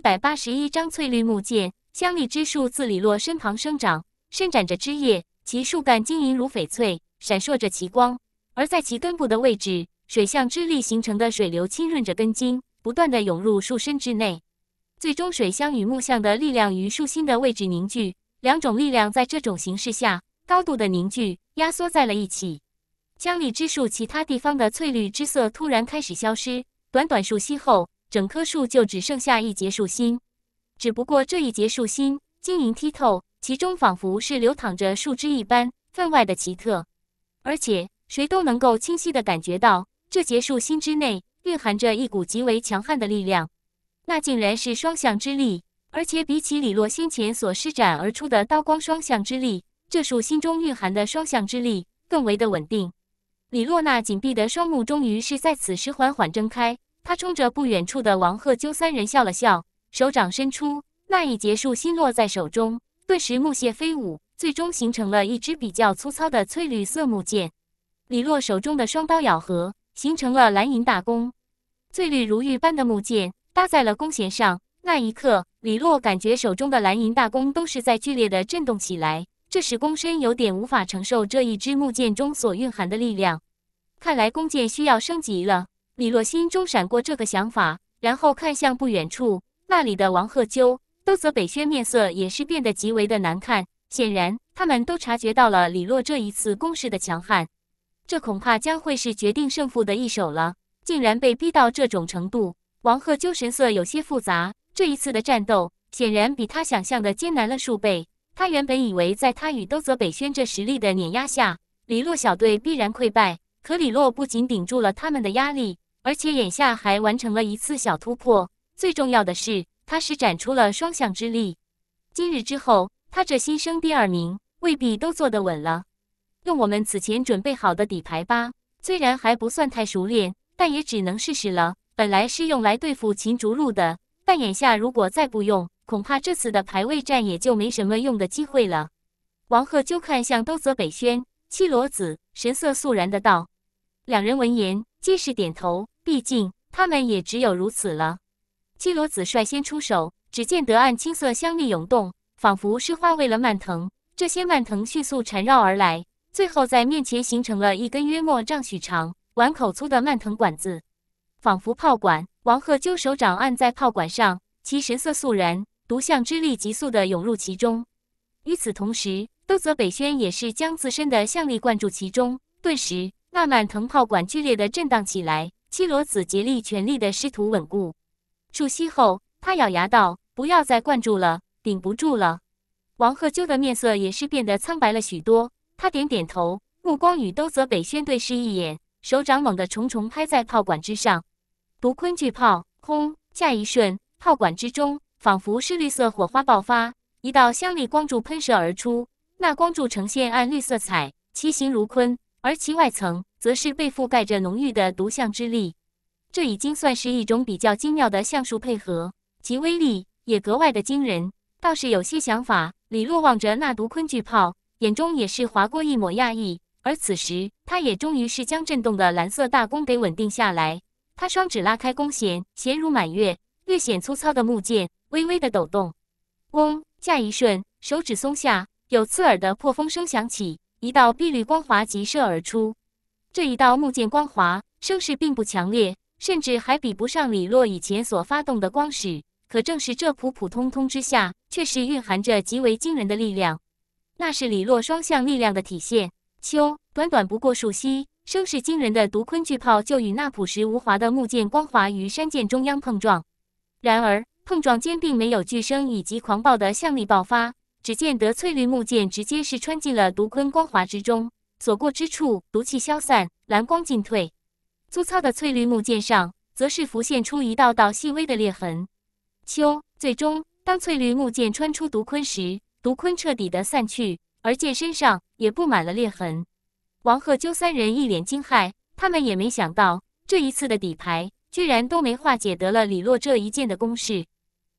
一百八十一张翠绿木剑香栗枝树自李洛身旁生长，伸展着枝叶，其树干晶莹如翡翠，闪烁着奇光。而在其根部的位置，水象之力形成的水流浸润着根茎，不断的涌入树身之内。最终，水象与木象的力量于树心的位置凝聚，两种力量在这种形式下高度的凝聚压缩在了一起。香栗枝树其他地方的翠绿之色突然开始消失，短短数息后。整棵树就只剩下一节树心，只不过这一节树心晶莹剔透，其中仿佛是流淌着树枝一般，分外的奇特。而且谁都能够清晰的感觉到，这节树心之内蕴含着一股极为强悍的力量，那竟然是双向之力。而且比起李洛先前所施展而出的刀光双向之力，这树心中蕴含的双向之力更为的稳定。李洛那紧闭的双目终于是在此时缓缓睁开。他冲着不远处的王鹤鸠三人笑了笑，手掌伸出，那一结束心落在手中，顿时木屑飞舞，最终形成了一支比较粗糙的翠绿色木剑。李洛手中的双刀咬合，形成了蓝银大弓。翠绿如玉般的木剑搭在了弓弦上，那一刻，李洛感觉手中的蓝银大弓都是在剧烈的震动起来，这时，弓身有点无法承受这一支木剑中所蕴含的力量。看来弓箭需要升级了。李洛心中闪过这个想法，然后看向不远处那里的王鹤鸠、都泽北轩，面色也是变得极为的难看。显然，他们都察觉到了李洛这一次攻势的强悍，这恐怕将会是决定胜负的一手了。竟然被逼到这种程度，王鹤鸠神色有些复杂。这一次的战斗显然比他想象的艰难了数倍。他原本以为，在他与都泽北轩这实力的碾压下，李洛小队必然溃败。可李洛不仅顶住了他们的压力。而且眼下还完成了一次小突破，最重要的是他施展出了双向之力。今日之后，他这新生第二名未必都坐得稳了。用我们此前准备好的底牌吧，虽然还不算太熟练，但也只能试试了。本来是用来对付秦竹露的，但眼下如果再不用，恐怕这次的排位战也就没什么用的机会了。王贺就看向都泽北轩、七罗子，神色肃然的道。两人闻言，皆是点头。毕竟他们也只有如此了。七罗子率先出手，只见得暗青色香力涌动，仿佛是化为了蔓藤，这些蔓藤迅速缠绕而来，最后在面前形成了一根约莫丈许长、碗口粗的蔓藤管子，仿佛炮管。王鹤鸠手掌按在炮管上，其神色肃然，毒象之力急速的涌入其中。与此同时，都泽北轩也是将自身的象力灌注其中，顿时那蔓藤炮管剧烈的震荡起来。七罗子竭力全力的试图稳固，触膝后，他咬牙道：“不要再灌注了，顶不住了。”王鹤纠的面色也是变得苍白了许多。他点点头，目光与兜泽北轩对视一眼，手掌猛地重重拍在炮管之上。毒鲲巨炮，轰！下一瞬，炮管之中仿佛是绿色火花爆发，一道香力光柱喷射而出。那光柱呈现暗绿色彩，其形如鲲，而其外层。则是被覆盖着浓郁的毒象之力，这已经算是一种比较精妙的象术配合，其威力也格外的惊人。倒是有些想法，李洛望着那毒鲲巨炮，眼中也是划过一抹讶异。而此时，他也终于是将震动的蓝色大弓给稳定下来。他双指拉开弓弦，弦如满月，略显粗糙的木剑微微的抖动。嗡！下一瞬，手指松下，有刺耳的破风声响起，一道碧绿光华急射而出。这一道木剑光华声势并不强烈，甚至还比不上李洛以前所发动的光矢。可正是这普普通通之下，却是蕴含着极为惊人的力量，那是李洛双向力量的体现。秋，短短不过数息，声势惊人的独坤巨炮就与那朴实无华的木剑光华于山涧中央碰撞。然而碰撞间并没有巨声以及狂暴的向力爆发，只见得翠绿木剑直接是穿进了独坤光华之中。所过之处，毒气消散，蓝光进退。粗糙的翠绿木剑上，则是浮现出一道道细微的裂痕。秋，最终，当翠绿木剑穿出毒鲲时，毒鲲彻底的散去，而剑身上也布满了裂痕。王鹤鸠三人一脸惊骇，他们也没想到，这一次的底牌居然都没化解得了李洛这一剑的攻势。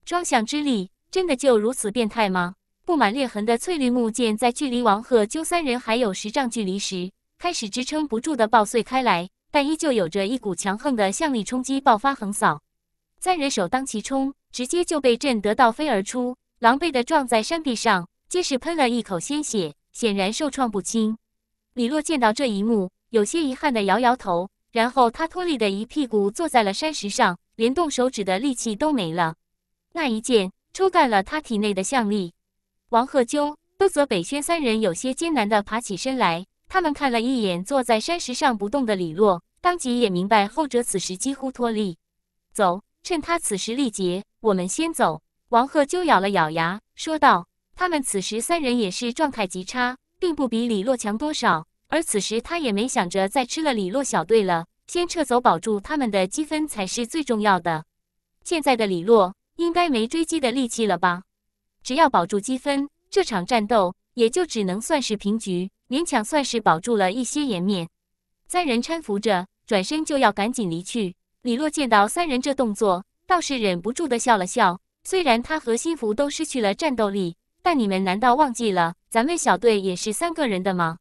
装相之力，真的就如此变态吗？布满裂痕的翠绿木剑，在距离王鹤、鸠三人还有十丈距离时，开始支撑不住的爆碎开来，但依旧有着一股强横的向力冲击爆发横扫，三人首当其冲，直接就被震得倒飞而出，狼狈的撞在山壁上，皆是喷了一口鲜血，显然受创不轻。李洛见到这一幕，有些遗憾的摇摇头，然后他脱力的一屁股坐在了山石上，连动手指的力气都没了。那一剑抽干了他体内的向力。王鹤鸠、都泽北轩三人有些艰难地爬起身来，他们看了一眼坐在山石上不动的李洛，当即也明白后者此时几乎脱力。走，趁他此时力竭，我们先走。王鹤鸠咬了咬牙说道。他们此时三人也是状态极差，并不比李洛强多少。而此时他也没想着再吃了李洛小队了，先撤走保住他们的积分才是最重要的。现在的李洛应该没追击的力气了吧？只要保住积分，这场战斗也就只能算是平局，勉强算是保住了一些颜面。三人搀扶着，转身就要赶紧离去。李洛见到三人这动作，倒是忍不住的笑了笑。虽然他和心福都失去了战斗力，但你们难道忘记了咱们小队也是三个人的吗？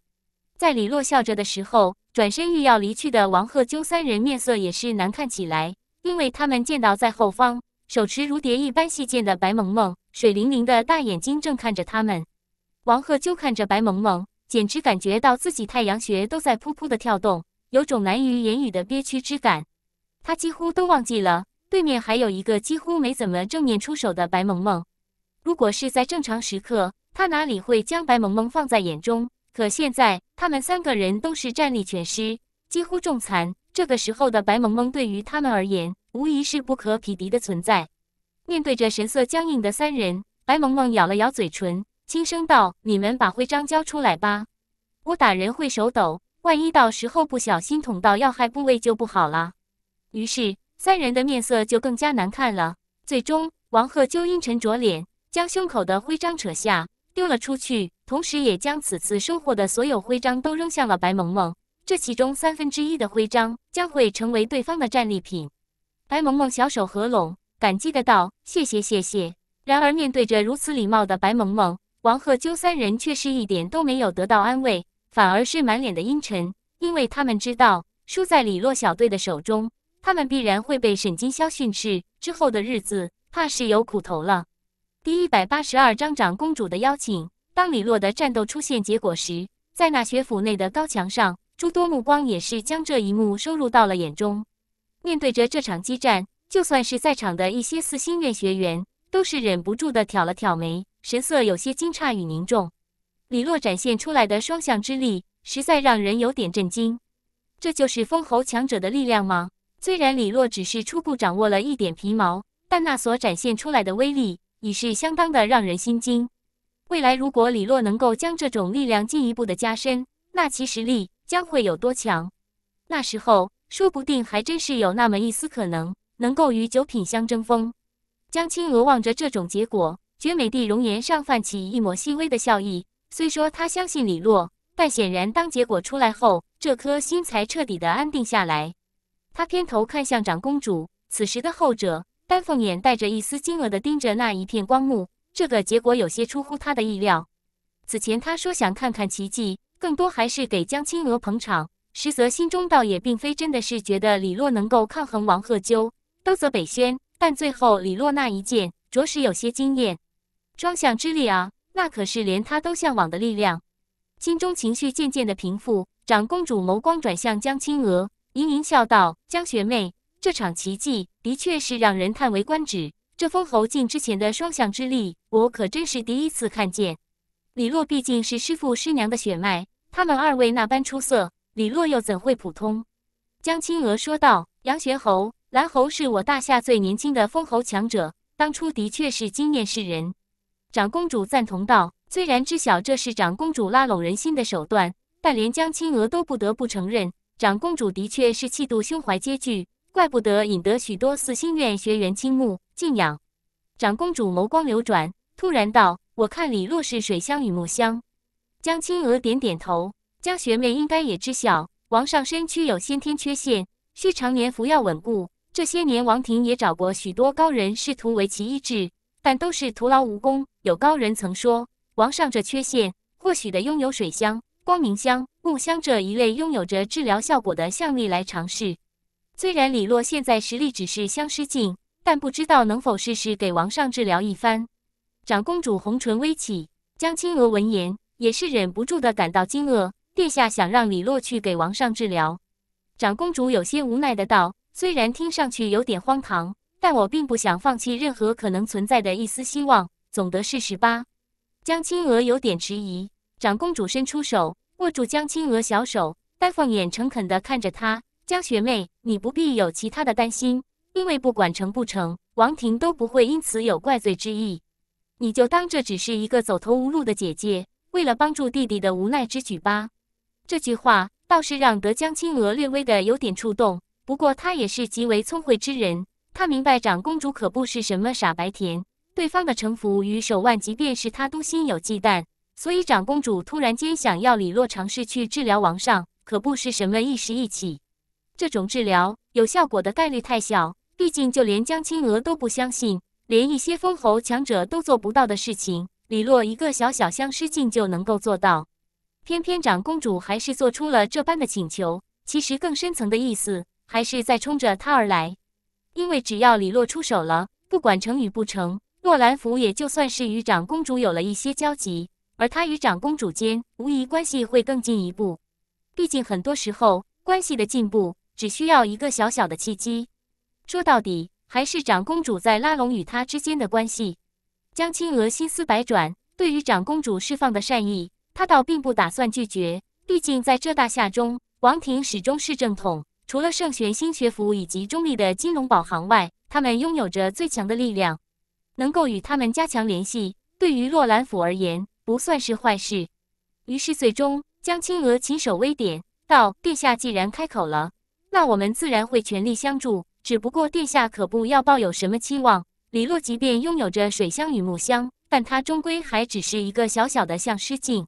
在李洛笑着的时候，转身欲要离去的王鹤鸠三人面色也是难看起来，因为他们见到在后方。手持如蝶一般细剑的白萌萌，水灵灵的大眼睛正看着他们。王鹤就看着白萌萌，简直感觉到自己太阳穴都在噗噗的跳动，有种难于言语的憋屈之感。他几乎都忘记了对面还有一个几乎没怎么正面出手的白萌萌。如果是在正常时刻，他哪里会将白萌萌放在眼中？可现在他们三个人都是战力全失，几乎重残。这个时候的白萌萌对于他们而言。无疑是不可匹敌的存在。面对着神色僵硬的三人，白萌萌咬了咬嘴唇，轻声道：“你们把徽章交出来吧，我打人会手抖，万一到时候不小心捅到要害部位就不好了。”于是，三人的面色就更加难看了。最终，王鹤就阴沉着脸将胸口的徽章扯下，丢了出去，同时也将此次收获的所有徽章都扔向了白萌萌。这其中三分之一的徽章将会成为对方的战利品。白萌萌小手合拢，感激的道：“谢谢，谢谢。”然而，面对着如此礼貌的白萌萌，王鹤鸠三人却是一点都没有得到安慰，反而是满脸的阴沉，因为他们知道，输在李洛小队的手中，他们必然会被沈金霄训斥，之后的日子怕是有苦头了。第一百八十二章长公主的邀请。当李洛的战斗出现结果时，在那学府内的高墙上，诸多目光也是将这一幕收入到了眼中。面对着这场激战，就算是在场的一些四星院学员，都是忍不住的挑了挑眉，神色有些惊诧与凝重。李洛展现出来的双向之力，实在让人有点震惊。这就是封侯强者的力量吗？虽然李洛只是初步掌握了一点皮毛，但那所展现出来的威力，已是相当的让人心惊。未来如果李洛能够将这种力量进一步的加深，那其实力将会有多强？那时候。说不定还真是有那么一丝可能，能够与九品相争锋。江青娥望着这种结果，绝美的容颜上泛起一抹细微的笑意。虽说她相信李洛，但显然当结果出来后，这颗心才彻底的安定下来。她偏头看向长公主，此时的后者丹凤眼带着一丝惊愕的盯着那一片光幕。这个结果有些出乎她的意料。此前她说想看看奇迹，更多还是给江青娥捧场。实则心中倒也并非真的是觉得李洛能够抗衡王鹤鸠，都泽北轩，但最后李洛那一剑着实有些惊艳。双向之力啊，那可是连他都向往的力量。心中情绪渐渐的平复，长公主眸光转向江青娥，盈盈笑道：“江学妹，这场奇迹的确是让人叹为观止。这封侯进之前的双向之力，我可真是第一次看见。李洛毕竟是师父师娘的血脉，他们二位那般出色。”李洛又怎会普通？江青娥说道：“杨玄侯、蓝侯是我大夏最年轻的封侯强者，当初的确是惊艳世人。”长公主赞同道：“虽然知晓这是长公主拉拢人心的手段，但连江青娥都不得不承认，长公主的确是气度胸怀皆具，怪不得引得许多四星院学员倾慕敬仰。”长公主眸光流转，突然道：“我看李洛是水香与木香。”江青娥点点头。江学妹应该也知晓，王上身躯有先天缺陷，需常年服药稳固。这些年，王庭也找过许多高人，试图为其医治，但都是徒劳无功。有高人曾说，王上这缺陷或许得拥有水香、光明香、木香这一类拥有着治疗效果的相力来尝试。虽然李洛现在实力只是相师境，但不知道能否试试给王上治疗一番。长公主红唇微起，江青娥闻言也是忍不住的感到惊愕。殿下想让李洛去给王上治疗，长公主有些无奈的道：“虽然听上去有点荒唐，但我并不想放弃任何可能存在的一丝希望。总得试试吧。”江青娥有点迟疑，长公主伸出手握住江青娥小手，丹凤眼诚恳的看着她：“江学妹，你不必有其他的担心，因为不管成不成，王庭都不会因此有怪罪之意。你就当这只是一个走投无路的姐姐为了帮助弟弟的无奈之举吧。”这句话倒是让德江青娥略微的有点触动，不过她也是极为聪慧之人，她明白长公主可不是什么傻白甜，对方的城府与手腕，即便是她都心有忌惮。所以长公主突然间想要李洛尝试去治疗王上，可不是什么一时意气。这种治疗有效果的概率太小，毕竟就连江青娥都不相信，连一些封侯强者都做不到的事情，李洛一个小小相师境就能够做到。偏偏长公主还是做出了这般的请求，其实更深层的意思还是在冲着她而来。因为只要李洛出手了，不管成与不成，诺兰府也就算是与长公主有了一些交集，而他与长公主间无疑关系会更进一步。毕竟很多时候，关系的进步只需要一个小小的契机。说到底，还是长公主在拉拢与她之间的关系。江青娥心思百转，对于长公主释放的善意。他倒并不打算拒绝，毕竟在浙大夏中，王庭始终是正统。除了圣玄星学府以及中立的金融宝行外，他们拥有着最强的力量，能够与他们加强联系，对于洛兰府而言不算是坏事。于是，最终江青娥亲手微点道：“殿下既然开口了，那我们自然会全力相助。只不过，殿下可不要抱有什么期望。李洛即便拥有着水乡与木香，但他终归还只是一个小小的相师境。”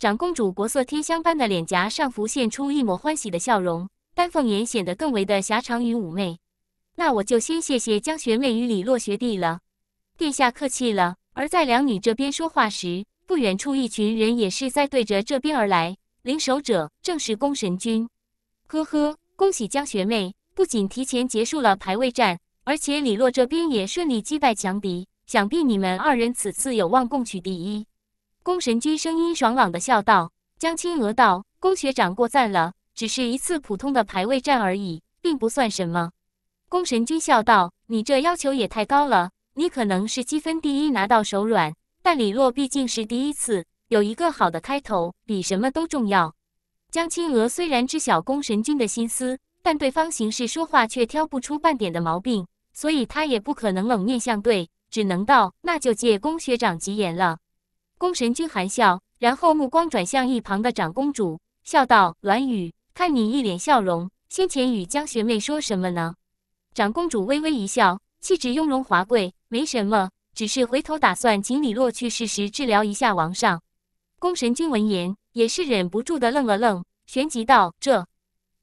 长公主国色天香般的脸颊上浮现出一抹欢喜的笑容，丹凤眼显得更为的狭长与妩媚。那我就先谢谢江学妹与李洛学弟了，殿下客气了。而在两女这边说话时，不远处一群人也是在对着这边而来，领首者正是宫神君。呵呵，恭喜江学妹，不仅提前结束了排位战，而且李洛这边也顺利击败强敌，想必你们二人此次有望共取第一。宫神君声音爽朗的笑道：“江青娥道，宫学长过赞了，只是一次普通的排位战而已，并不算什么。”宫神君笑道：“你这要求也太高了，你可能是积分第一拿到手软，但李洛毕竟是第一次，有一个好的开头比什么都重要。”江青娥虽然知晓宫神君的心思，但对方行事说话却挑不出半点的毛病，所以他也不可能冷面相对，只能道：“那就借宫学长吉言了。”宫神君含笑，然后目光转向一旁的长公主，笑道：“栾雨，看你一脸笑容，先前与江学妹说什么呢？”长公主微微一笑，气质雍容华贵，没什么，只是回头打算请李洛去世时治疗一下王上。宫神君闻言也是忍不住的愣了愣，旋即道：“这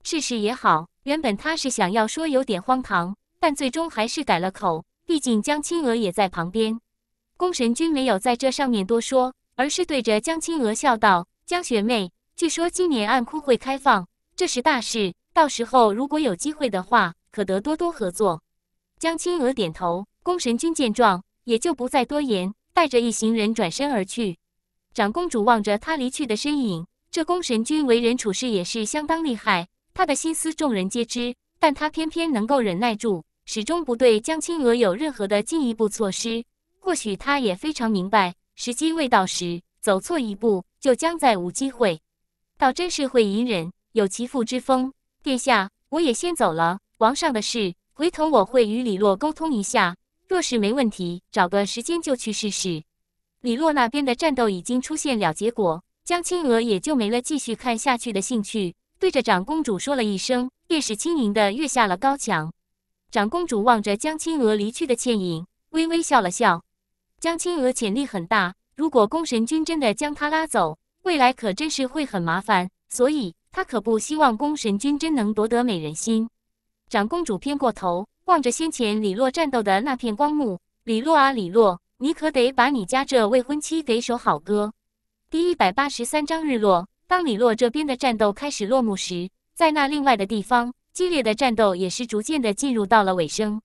试试也好。原本他是想要说有点荒唐，但最终还是改了口，毕竟江青娥也在旁边。”宫神君没有在这上面多说，而是对着江青娥笑道：“江学妹，据说今年暗窟会开放，这是大事，到时候如果有机会的话，可得多多合作。”江青娥点头。宫神君见状，也就不再多言，带着一行人转身而去。长公主望着他离去的身影，这宫神君为人处事也是相当厉害，他的心思众人皆知，但他偏偏能够忍耐住，始终不对江青娥有任何的进一步措施。或许他也非常明白，时机未到时走错一步，就将再无机会。倒真是会隐忍，有其父之风。殿下，我也先走了。王上的事，回头我会与李洛沟通一下。若是没问题，找个时间就去试试。李洛那边的战斗已经出现了结果，江青娥也就没了继续看下去的兴趣，对着长公主说了一声，便是轻盈的跃下了高墙。长公主望着江青娥离去的倩影，微微笑了笑。江青娥潜力很大，如果宫神君真的将她拉走，未来可真是会很麻烦。所以，他可不希望宫神君真能夺得美人心。长公主偏过头，望着先前李洛战斗的那片光幕。李洛啊，李洛，你可得把你家这未婚妻给首好歌。第一百八十三章日落。当李洛这边的战斗开始落幕时，在那另外的地方，激烈的战斗也是逐渐的进入到了尾声。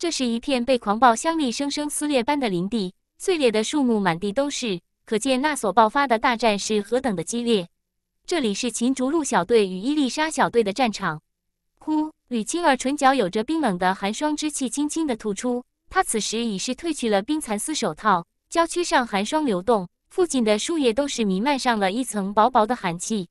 这是一片被狂暴相力生生撕裂般的林地，碎裂的树木满地都是，可见那所爆发的大战是何等的激烈。这里是秦竹露小队与伊丽莎小队的战场。呼，吕青儿唇角有着冰冷的寒霜之气，轻轻的吐出。她此时已是褪去了冰蚕丝手套，郊区上寒霜流动，附近的树叶都是弥漫上了一层薄薄的寒气。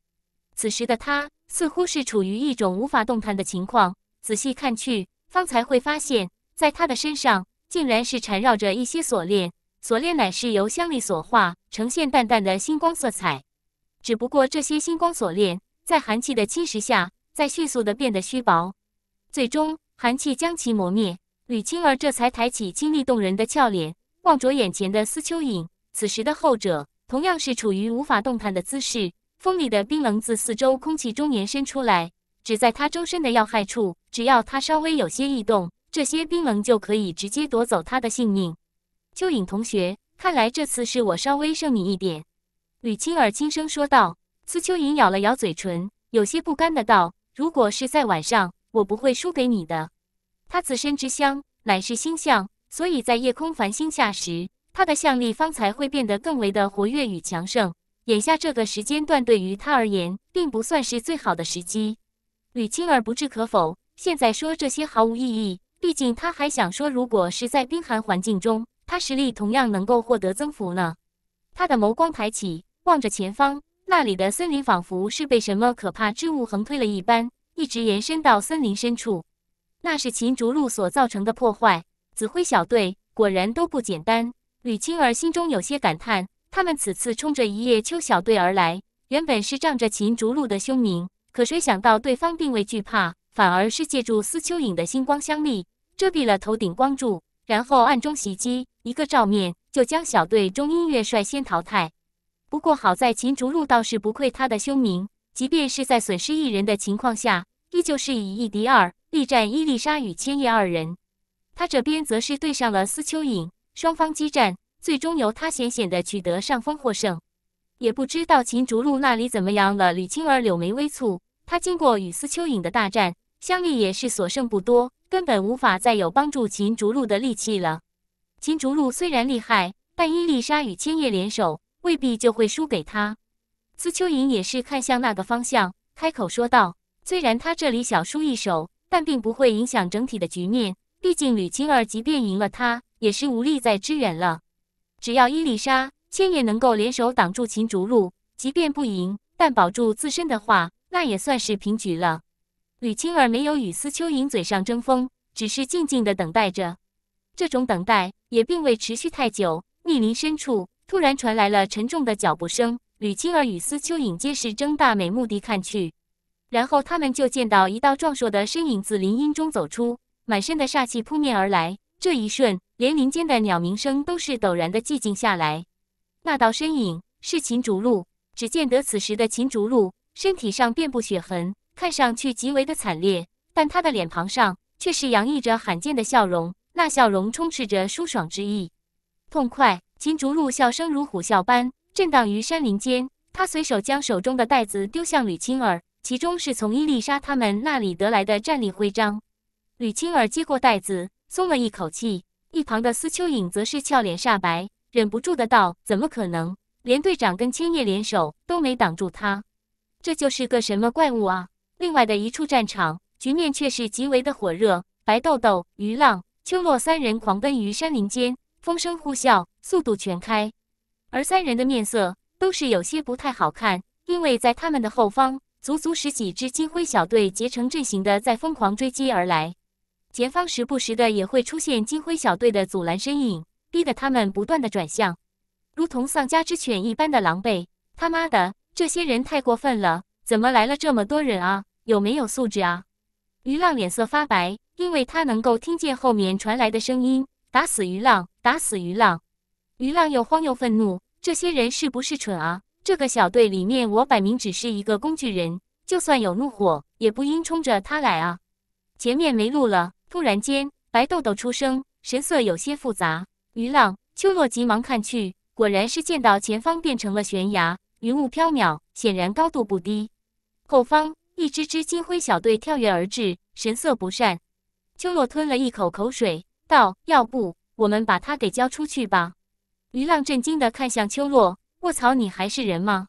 此时的她似乎是处于一种无法动弹的情况，仔细看去，方才会发现。在他的身上，竟然是缠绕着一些锁链，锁链乃是由香力所化，呈现淡淡的星光色彩。只不过这些星光锁链，在寒气的侵蚀下，在迅速的变得虚薄，最终寒气将其磨灭。吕青儿这才抬起清丽动人的俏脸，望着眼前的司秋影。此时的后者同样是处于无法动弹的姿势，锋利的冰棱自四周空气中延伸出来，只在她周身的要害处，只要她稍微有些异动。这些冰冷就可以直接夺走他的性命。蚯蚓同学，看来这次是我稍微胜你一点。”吕青儿轻声说道。司秋蚓咬了咬嘴唇，有些不甘的道：“如果是在晚上，我不会输给你的。”他自身之相乃是星象，所以在夜空繁星下时，他的象力方才会变得更为的活跃与强盛。眼下这个时间段对于他而言，并不算是最好的时机。吕青儿不置可否，现在说这些毫无意义。毕竟他还想说，如果是在冰寒环境中，他实力同样能够获得增幅呢。他的眸光抬起，望着前方，那里的森林仿佛是被什么可怕之物横推了一般，一直延伸到森林深处。那是秦逐鹿所造成的破坏。紫灰小队果然都不简单。吕青儿心中有些感叹，他们此次冲着一叶秋小队而来，原本是仗着秦逐鹿的凶名，可谁想到对方并未惧怕，反而是借助司秋影的星光相力。遮蔽了头顶光柱，然后暗中袭击，一个照面就将小队中音乐率先淘汰。不过好在秦竹露倒是不愧他的凶名，即便是在损失一人的情况下，依旧是以一敌二，力战伊丽莎与千叶二人。他这边则是对上了司秋影，双方激战，最终由他险险的取得上风获胜。也不知道秦竹露那里怎么样了。吕青儿柳眉微蹙，她经过与司秋影的大战，相力也是所剩不多。根本无法再有帮助秦竹露的力气了。秦竹露虽然厉害，但伊丽莎与千叶联手，未必就会输给他。司秋莹也是看向那个方向，开口说道：“虽然他这里小输一手，但并不会影响整体的局面。毕竟吕青儿即便赢了他，也是无力再支援了。只要伊丽莎、千叶能够联手挡住秦竹露，即便不赢，但保住自身的话，那也算是平局了。”吕青儿没有与司秋影嘴上争锋，只是静静地等待着。这种等待也并未持续太久。密林深处突然传来了沉重的脚步声，吕青儿与司秋影皆是睁大美目的看去。然后他们就见到一道壮硕的身影自林荫中走出，满身的煞气扑面而来。这一瞬，连林间的鸟鸣声都是陡然的寂静下来。那道身影是秦竹露，只见得此时的秦竹露身体上遍布血痕。看上去极为的惨烈，但他的脸庞上却是洋溢着罕见的笑容，那笑容充斥着舒爽之意，痛快！秦竹入笑声如虎啸般震荡于山林间，他随手将手中的袋子丢向吕青儿，其中是从伊丽莎他们那里得来的战力徽章。吕青儿接过袋子，松了一口气。一旁的司秋影则是俏脸煞白，忍不住的道：“怎么可能？连队长跟千叶联手都没挡住他，这就是个什么怪物啊？”另外的一处战场，局面却是极为的火热。白豆豆、于浪、秋落三人狂奔于山林间，风声呼啸，速度全开。而三人的面色都是有些不太好看，因为在他们的后方，足足十几支金辉小队结成阵型的在疯狂追击而来，前方时不时的也会出现金辉小队的阻拦身影，逼得他们不断的转向，如同丧家之犬一般的狼狈。他妈的，这些人太过分了，怎么来了这么多人啊？有没有素质啊？于浪脸色发白，因为他能够听见后面传来的声音：“打死于浪，打死于浪！”于浪又慌又愤怒，这些人是不是蠢啊？这个小队里面，我摆明只是一个工具人，就算有怒火，也不应冲着他来啊！前面没路了，突然间，白豆豆出声，神色有些复杂。于浪、秋落急忙看去，果然是见到前方变成了悬崖，云雾飘渺，显然高度不低。后方。一支支金灰小队跳跃而至，神色不善。秋洛吞了一口口水，道：“要不我们把他给交出去吧？”于浪震惊地看向秋洛：“卧槽，你还是人吗？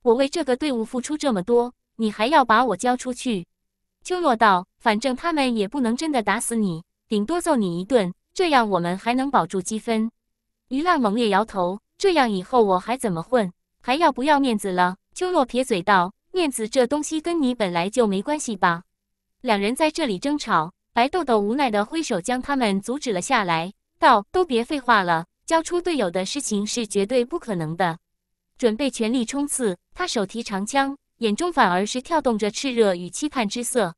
我为这个队伍付出这么多，你还要把我交出去？”秋洛道：“反正他们也不能真的打死你，顶多揍你一顿，这样我们还能保住积分。”于浪猛烈摇头：“这样以后我还怎么混？还要不要面子了？”秋洛撇嘴道。面子这东西跟你本来就没关系吧？两人在这里争吵，白豆豆无奈的挥手将他们阻止了下来，道：“都别废话了，交出队友的事情是绝对不可能的。”准备全力冲刺，他手提长枪，眼中反而是跳动着炽热与期盼之色。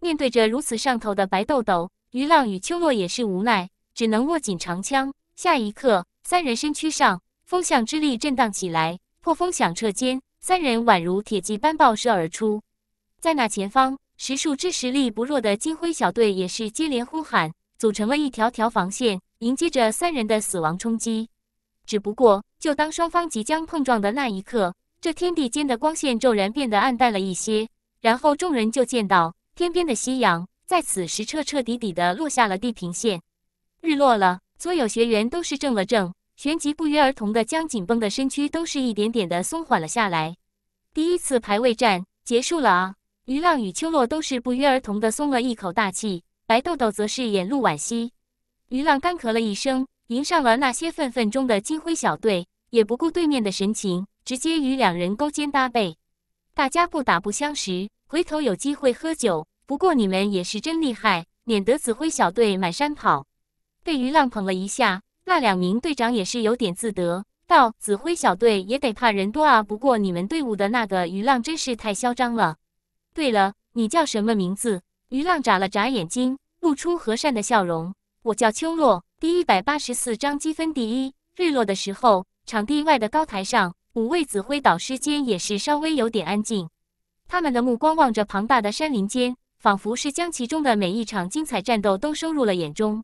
面对着如此上头的白豆豆，于浪与秋落也是无奈，只能握紧长枪。下一刻，三人身躯上风向之力震荡起来，破风响彻间。三人宛如铁骑般爆射而出，在那前方，十数支实力不弱的金辉小队也是接连呼喊，组成了一条条防线，迎接着三人的死亡冲击。只不过，就当双方即将碰撞的那一刻，这天地间的光线骤然变得暗淡了一些，然后众人就见到天边的夕阳在此时彻彻底底的落下了地平线，日落了。所有学员都是怔了怔。旋即不约而同的将紧绷的身躯都是一点点的松缓了下来。第一次排位战结束了啊！余浪与秋落都是不约而同的松了一口大气，白豆豆则是眼露惋惜。余浪干咳了一声，迎上了那些愤愤中的金辉小队，也不顾对面的神情，直接与两人勾肩搭背。大家不打不相识，回头有机会喝酒。不过你们也是真厉害，免得紫辉小队满山跑。被余浪捧了一下。那两名队长也是有点自得，道：“指挥小队也得怕人多啊。不过你们队伍的那个鱼浪真是太嚣张了。对了，你叫什么名字？”鱼浪眨了眨眼睛，露出和善的笑容：“我叫秋落。”第一百八十四章积分第一。日落的时候，场地外的高台上，五位指挥导师间也是稍微有点安静。他们的目光望着庞大的山林间，仿佛是将其中的每一场精彩战斗都收入了眼中。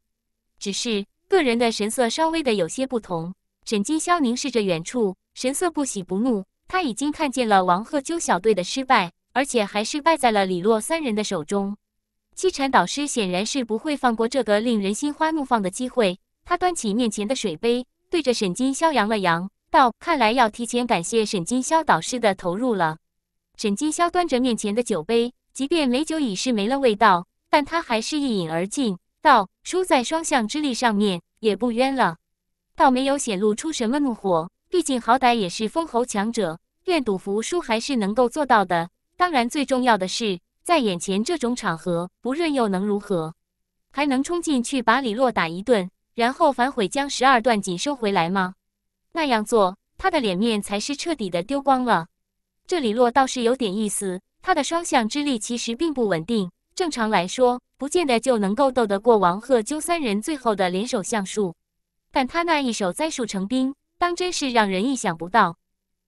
只是。个人的神色稍微的有些不同。沈金霄凝视着远处，神色不喜不怒。他已经看见了王鹤秋小队的失败，而且还是败在了李洛三人的手中。七禅导师显然是不会放过这个令人心花怒放的机会。他端起面前的水杯，对着沈金霄扬了扬，道：“看来要提前感谢沈金霄导师的投入了。”沈金霄端着面前的酒杯，即便美酒已是没了味道，但他还是一饮而尽。道输在双向之力上面也不冤了，倒没有显露出什么怒火。毕竟好歹也是封侯强者，愿赌服输还是能够做到的。当然，最重要的是在眼前这种场合，不认又能如何？还能冲进去把李洛打一顿，然后反悔将十二段锦收回来吗？那样做，他的脸面才是彻底的丢光了。这李洛倒是有点意思，他的双向之力其实并不稳定。正常来说。不见得就能够斗得过王鹤鸠三人最后的联手相术。但他那一手栽树成冰，当真是让人意想不到。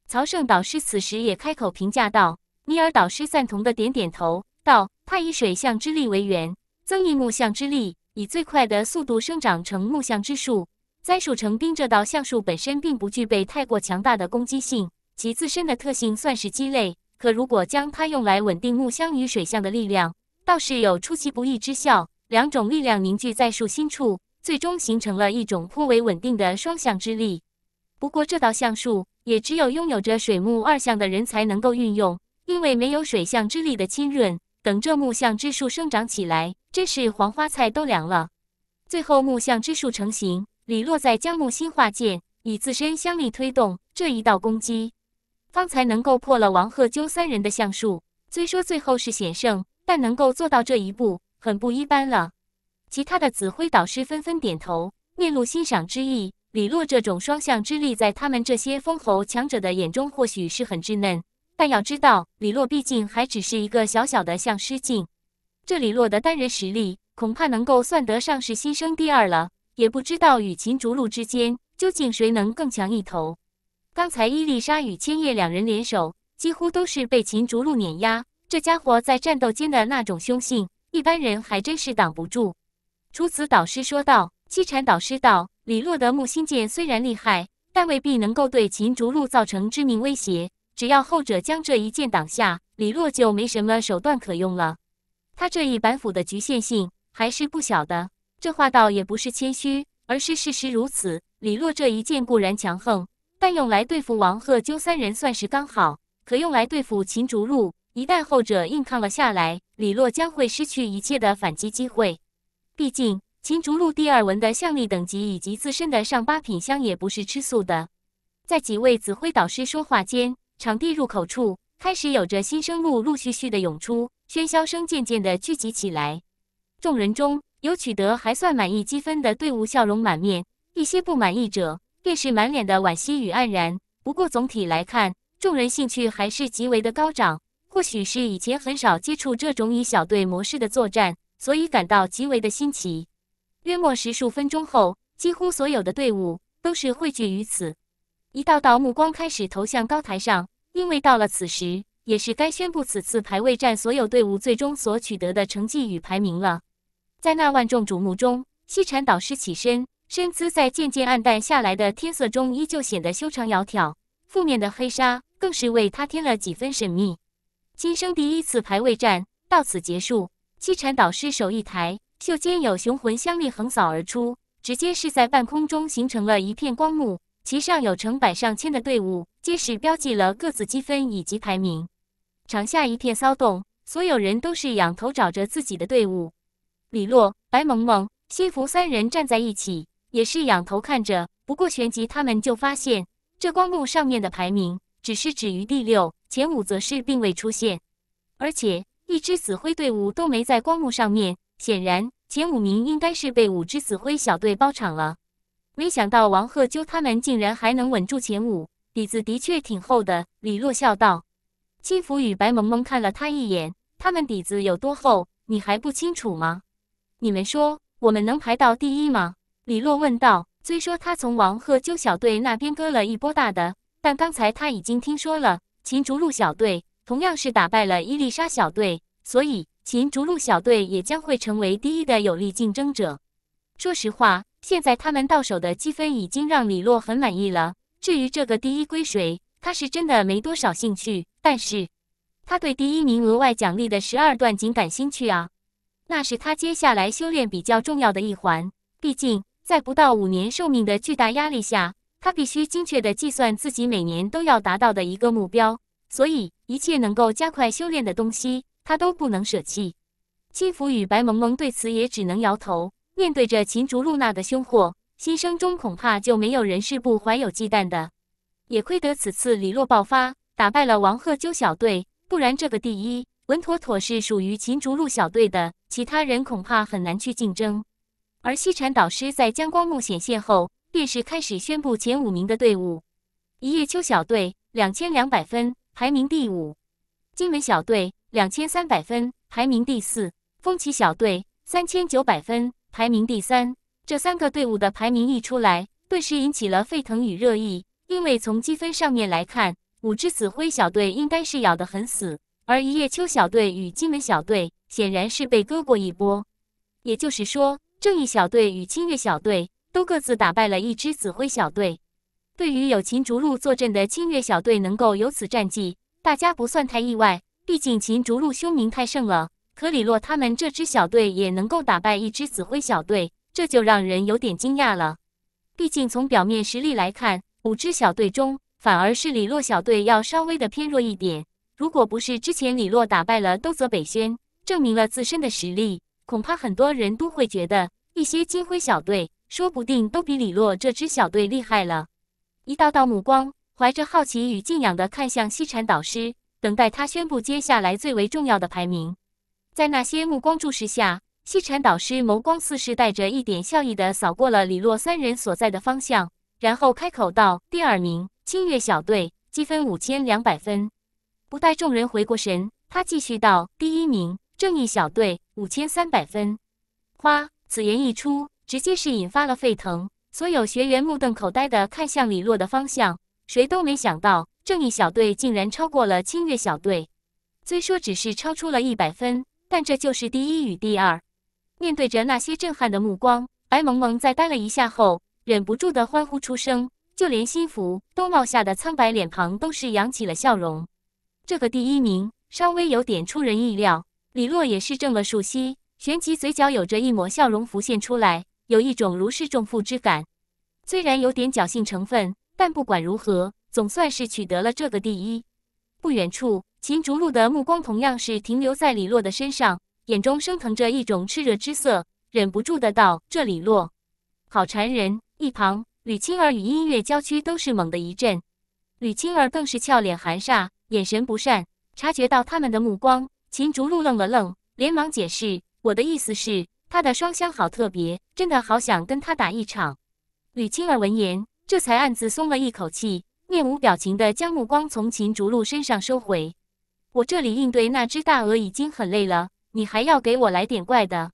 曹胜导师此时也开口评价道：“尼尔导师赞同的点点头，道：‘他以水象之力为源，增益木象之力，以最快的速度生长成木象之树，栽树成冰。’这道橡树本身并不具备太过强大的攻击性，其自身的特性算是鸡肋。可如果将它用来稳定木箱与水象的力量。”倒是有出其不意之效，两种力量凝聚在树心处，最终形成了一种颇为稳定的双向之力。不过这道橡树也只有拥有着水木二象的人才能够运用，因为没有水象之力的浸润，等这木象之树生长起来，真是黄花菜都凉了。最后木象之树成型，李洛在将木心化剑，以自身相力推动这一道攻击，方才能够破了王鹤鸠三人的橡树。虽说最后是险胜。但能够做到这一步，很不一般了。其他的指挥导师纷纷点头，面露欣赏之意。李洛这种双向之力，在他们这些封侯强者的眼中，或许是很稚嫩。但要知道，李洛毕竟还只是一个小小的相师境。这李洛的单人实力，恐怕能够算得上是新生第二了。也不知道与秦竹露之间，究竟谁能更强一头。刚才伊丽莎与千叶两人联手，几乎都是被秦竹露碾压。这家伙在战斗间的那种凶性，一般人还真是挡不住。除此，导师说道：“七禅导师道，李洛的木心剑虽然厉害，但未必能够对秦竹露造成致命威胁。只要后者将这一剑挡下，李洛就没什么手段可用了。他这一板斧的局限性还是不小的。这话倒也不是谦虚，而是事实如此。李洛这一剑固然强横，但用来对付王鹤鸠三人算是刚好，可用来对付秦竹露。”一旦后者硬抗了下来，李洛将会失去一切的反击机会。毕竟秦竹露第二纹的象力等级以及自身的上八品香也不是吃素的。在几位指挥导师说话间，场地入口处开始有着新生路陆续续的涌出，喧嚣声渐渐的聚集起来。众人中有取得还算满意积分的队伍笑容满面，一些不满意者便是满脸的惋惜与黯然。不过总体来看，众人兴趣还是极为的高涨。或许是以前很少接触这种以小队模式的作战，所以感到极为的新奇。约莫十数分钟后，几乎所有的队伍都是汇聚于此，一道道目光开始投向高台上，因为到了此时，也是该宣布此次排位战所有队伍最终所取得的成绩与排名了。在那万众瞩目中，西禅导师起身，身姿在渐渐暗淡下来的天色中依旧显得修长窈窕，负面的黑纱更是为他添了几分神秘。新生第一次排位战到此结束，七禅导师手一抬，袖间有雄浑香力横扫而出，直接是在半空中形成了一片光幕，其上有成百上千的队伍，皆是标记了各自积分以及排名。场下一片骚动，所有人都是仰头找着自己的队伍。李洛、白萌萌、西服三人站在一起，也是仰头看着。不过旋即他们就发现，这光幕上面的排名。只是止于第六，前五则是并未出现，而且一支死灰队伍都没在光幕上面。显然，前五名应该是被五支死灰小队包场了。没想到王鹤揪他们竟然还能稳住前五，底子的确挺厚的。李洛笑道：“金福与白萌萌看了他一眼，他们底子有多厚，你还不清楚吗？你们说我们能排到第一吗？”李洛问道。虽说他从王鹤揪小队那边割了一波大的。但刚才他已经听说了，秦逐鹿小队同样是打败了伊丽莎小队，所以秦逐鹿小队也将会成为第一的有力竞争者。说实话，现在他们到手的积分已经让李洛很满意了。至于这个第一归谁，他是真的没多少兴趣。但是他对第一名额外奖励的十二段锦感兴趣啊，那是他接下来修炼比较重要的一环。毕竟在不到五年寿命的巨大压力下。他必须精确地计算自己每年都要达到的一个目标，所以一切能够加快修炼的东西，他都不能舍弃。青福与白萌萌对此也只能摇头。面对着秦竹露娜的凶祸，心声中恐怕就没有人是不怀有忌惮的。也亏得此次李洛爆发，打败了王鹤鸠小队，不然这个第一稳妥妥是属于秦竹露小队的，其他人恐怕很难去竞争。而西禅导师在将光幕显现后。便是开始宣布前五名的队伍，一叶秋小队两千两百分排名第五，金门小队两千三百分排名第四，风起小队三千九百分排名第三。这三个队伍的排名一出来，顿时引起了沸腾与热议。因为从积分上面来看，五只死灰小队应该是咬得很死，而一叶秋小队与金门小队显然是被割过一波。也就是说，正义小队与侵略小队。都各自打败了一支紫灰小队。对于有秦竹露坐镇的侵略小队能够有此战绩，大家不算太意外。毕竟秦竹露凶名太盛了。可李洛他们这支小队也能够打败一支紫灰小队，这就让人有点惊讶了。毕竟从表面实力来看，五支小队中，反而是李洛小队要稍微的偏弱一点。如果不是之前李洛打败了都泽北轩，证明了自身的实力，恐怕很多人都会觉得一些金辉小队。说不定都比李洛这支小队厉害了。一道道目光怀着好奇与敬仰的看向西禅导师，等待他宣布接下来最为重要的排名。在那些目光注视下，西禅导师眸光似是带着一点笑意的扫过了李洛三人所在的方向，然后开口道：“第二名，清月小队，积分五千两百分。”不待众人回过神，他继续道：“第一名，正义小队，五千三百分。”花，此言一出。直接是引发了沸腾，所有学员目瞪口呆的看向李洛的方向，谁都没想到正义小队竟然超过了清月小队。虽说只是超出了一百分，但这就是第一与第二。面对着那些震撼的目光，白萌萌在呆了一下后，忍不住的欢呼出声，就连心福冬帽下的苍白脸庞都是扬起了笑容。这个第一名稍微有点出人意料，李洛也是怔了数息，旋即嘴角有着一抹笑容浮现出来。有一种如释重负之感，虽然有点侥幸成分，但不管如何，总算是取得了这个第一。不远处，秦竹露的目光同样是停留在李洛的身上，眼中升腾着一种炽热之色，忍不住的道：“这李洛，好馋人。”一旁，吕青儿与音乐娇躯都是猛的一震，吕青儿更是俏脸含煞，眼神不善，察觉到他们的目光，秦竹露愣了愣，连忙解释：“我的意思是。”他的双枪好特别，真的好想跟他打一场。吕青儿闻言，这才暗自松了一口气，面无表情地将目光从秦竹露身上收回。我这里应对那只大鹅已经很累了，你还要给我来点怪的。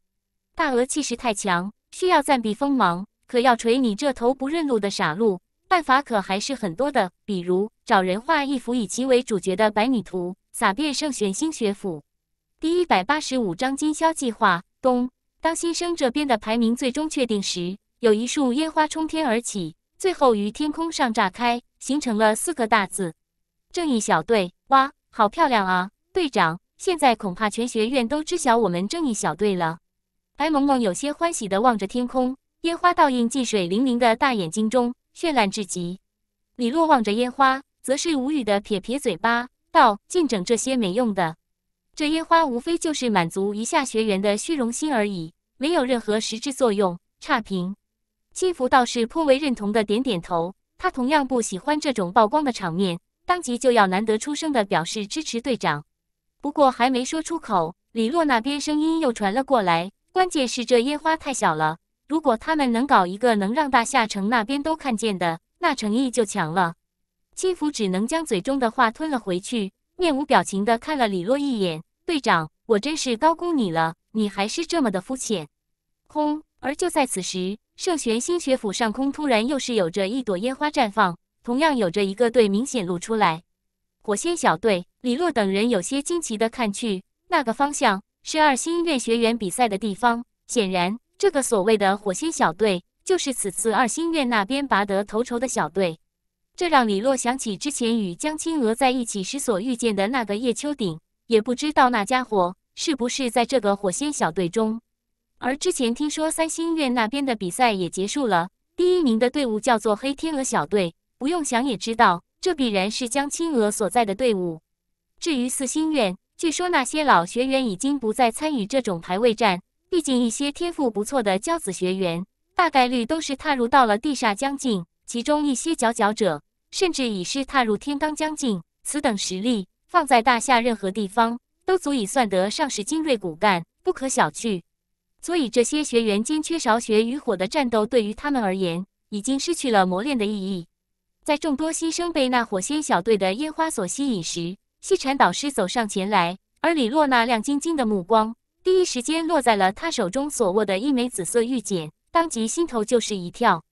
大鹅气势太强，需要暂避锋芒，可要锤你这头不认路的傻鹿，办法可还是很多的。比如找人画一幅以其为主角的百米图，撒遍圣选星学府。第一百八十五章金宵计划。咚。当新生这边的排名最终确定时，有一束烟花冲天而起，最后于天空上炸开，形成了四个大字：“正义小队”。哇，好漂亮啊！队长，现在恐怕全学院都知晓我们正义小队了。白萌萌有些欢喜地望着天空，烟花倒映进水灵灵的大眼睛中，绚烂至极。李洛望着烟花，则是无语的撇撇嘴巴，道：“净整这些没用的。”这烟花无非就是满足一下学员的虚荣心而已，没有任何实质作用。差评。青福倒是颇为认同的，点点头。他同样不喜欢这种曝光的场面，当即就要难得出声的表示支持队长。不过还没说出口，李洛那边声音又传了过来。关键是这烟花太小了，如果他们能搞一个能让大夏城那边都看见的，那诚意就强了。青福只能将嘴中的话吞了回去，面无表情的看了李洛一眼。队长，我真是高估你了，你还是这么的肤浅。轰！而就在此时，圣玄星学府上空突然又是有着一朵烟花绽放，同样有着一个队明显露出来。火仙小队，李洛等人有些惊奇的看去，那个方向是二星院学员比赛的地方，显然这个所谓的火仙小队就是此次二星院那边拔得头筹的小队。这让李洛想起之前与江青娥在一起时所遇见的那个叶秋鼎。也不知道那家伙是不是在这个火仙小队中，而之前听说三星院那边的比赛也结束了，第一名的队伍叫做黑天鹅小队，不用想也知道，这必然是江青娥所在的队伍。至于四星院，据说那些老学员已经不再参与这种排位战，毕竟一些天赋不错的骄子学员，大概率都是踏入到了地煞将境，其中一些佼佼者，甚至已是踏入天罡将境，此等实力。放在大夏任何地方，都足以算得上是精锐骨干，不可小觑。所以这些学员间缺少血与火的战斗，对于他们而言，已经失去了磨练的意义。在众多新生被那火星小队的烟花所吸引时，西产导师走上前来，而李洛那亮晶晶的目光，第一时间落在了他手中所握的一枚紫色玉简，当即心头就是一跳。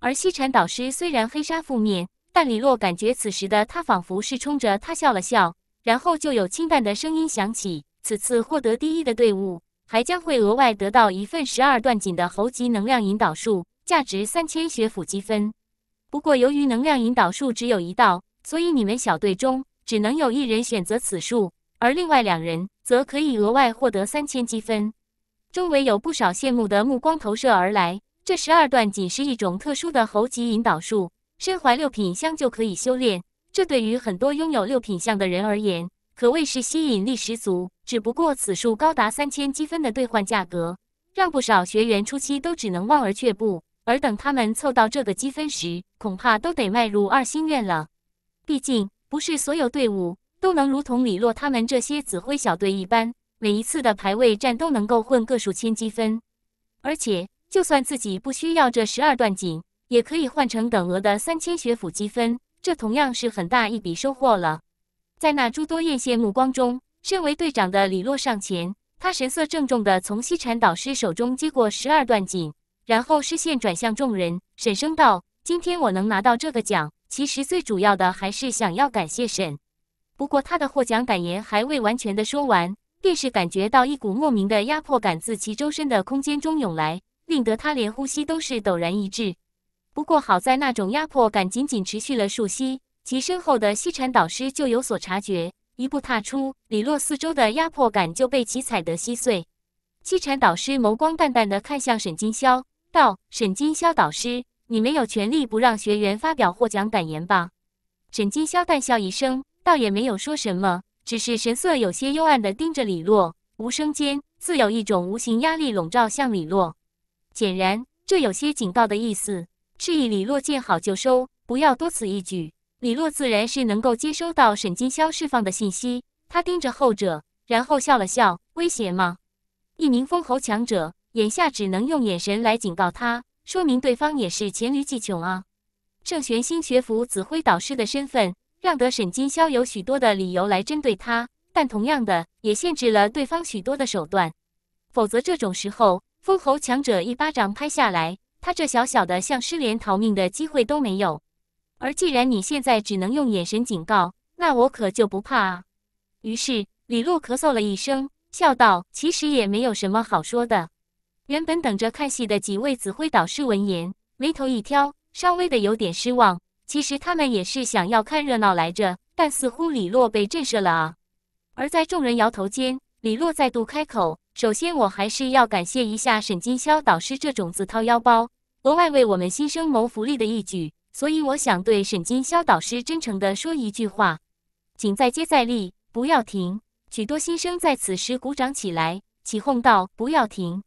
而西禅导师虽然黑纱覆面。但李洛感觉此时的他仿佛是冲着他笑了笑，然后就有清淡的声音响起：“此次获得第一的队伍还将会额外得到一份十二段锦的猴级能量引导术，价值三千学府积分。不过由于能量引导术只有一道，所以你们小队中只能有一人选择此术，而另外两人则可以额外获得三千积分。”周围有不少羡慕的目光投射而来。这十二段锦是一种特殊的猴级引导术。身怀六品相就可以修炼，这对于很多拥有六品相的人而言可谓是吸引力十足。只不过此数高达三千积分的兑换价格，让不少学员初期都只能望而却步。而等他们凑到这个积分时，恐怕都得迈入二心愿了。毕竟不是所有队伍都能如同李洛他们这些指挥小队一般，每一次的排位战都能够混个数千积分。而且就算自己不需要这十二段锦。也可以换成等额的三千学府积分，这同样是很大一笔收获了。在那诸多艳羡目光中，身为队长的李洛上前，他神色郑重地从西禅导师手中接过十二段锦，然后视线转向众人，沈声道：“今天我能拿到这个奖，其实最主要的还是想要感谢沈。”不过他的获奖感言还未完全的说完，便是感觉到一股莫名的压迫感自其周身的空间中涌来，令得他连呼吸都是陡然一滞。不过好在那种压迫感仅仅持续了数息，其身后的西禅导师就有所察觉，一步踏出，李洛四周的压迫感就被其踩得稀碎。西禅导师眸光淡淡的看向沈金霄，道：“沈金霄导师，你没有权利不让学员发表获奖感言吧？”沈金霄淡笑一声，倒也没有说什么，只是神色有些幽暗的盯着李洛，无声间自有一种无形压力笼罩向李洛，显然这有些警告的意思。示意李洛见好就收，不要多此一举。李洛自然是能够接收到沈金霄释放的信息，他盯着后者，然后笑了笑，威胁吗？一名封侯强者，眼下只能用眼神来警告他，说明对方也是黔驴技穷啊。圣玄星学府指挥导师的身份，让得沈金霄有许多的理由来针对他，但同样的也限制了对方许多的手段。否则，这种时候，封侯强者一巴掌拍下来。他这小小的像师连逃命的机会都没有，而既然你现在只能用眼神警告，那我可就不怕啊！于是李洛咳嗽了一声，笑道：“其实也没有什么好说的。”原本等着看戏的几位指挥导师闻言，眉头一挑，稍微的有点失望。其实他们也是想要看热闹来着，但似乎李洛被震慑了啊！而在众人摇头间，李洛再度开口。首先，我还是要感谢一下沈金霄导师这种自掏腰包、额外为我们新生谋福利的一举。所以，我想对沈金霄导师真诚地说一句话：请再接再厉，不要停！许多新生在此时鼓掌起来，起哄道：“不要停，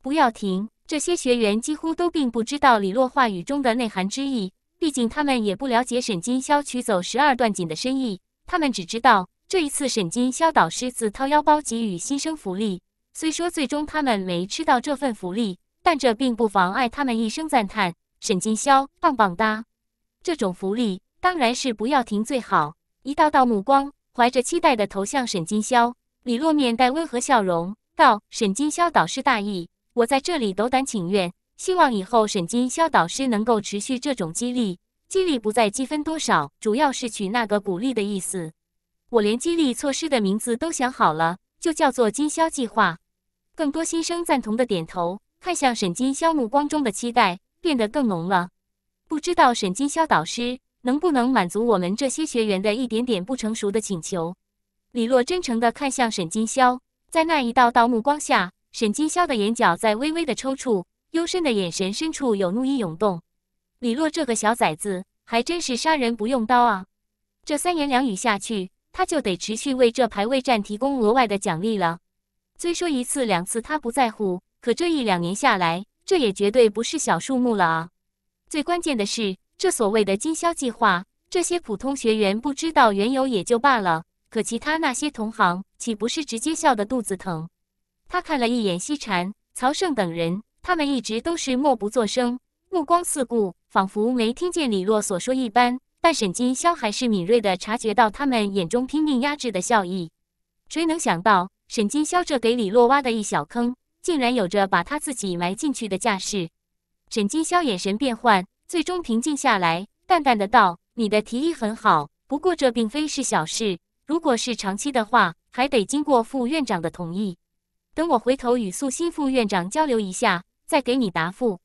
不要停！”这些学员几乎都并不知道李洛话语中的内涵之意，毕竟他们也不了解沈金霄取走十二段锦的深意。他们只知道这一次沈金霄导师自掏腰包给予新生福利。虽说最终他们没吃到这份福利，但这并不妨碍他们一声赞叹：“沈金萧，棒棒哒！”这种福利当然是不要停最好。一道道目光怀着期待的投向沈金萧。李洛面带温和笑容道：“沈金萧导师大意，我在这里斗胆请愿，希望以后沈金萧导师能够持续这种激励。激励不在积分多少，主要是取那个鼓励的意思。我连激励措施的名字都想好了，就叫做‘金萧计划’。”更多新生赞同的点头，看向沈金霄目光中的期待变得更浓了。不知道沈金霄导师能不能满足我们这些学员的一点点不成熟的请求。李洛真诚的看向沈金霄，在那一道道目光下，沈金霄的眼角在微微的抽搐，幽深的眼神深处有怒意涌动。李洛这个小崽子还真是杀人不用刀啊！这三言两语下去，他就得持续为这排位战提供额外的奖励了。虽说一次两次他不在乎，可这一两年下来，这也绝对不是小数目了啊！最关键的是，这所谓的“金宵计划”，这些普通学员不知道缘由也就罢了，可其他那些同行，岂不是直接笑得肚子疼？他看了一眼西禅、曹胜等人，他们一直都是默不作声，目光四顾，仿佛没听见李洛所说一般。但沈金霄还是敏锐地察觉到他们眼中拼命压制的笑意。谁能想到？沈金霄这给李洛挖的一小坑，竟然有着把他自己埋进去的架势。沈金霄眼神变幻，最终平静下来，淡淡的道：“你的提议很好，不过这并非是小事。如果是长期的话，还得经过副院长的同意。等我回头与素心副院长交流一下，再给你答复。”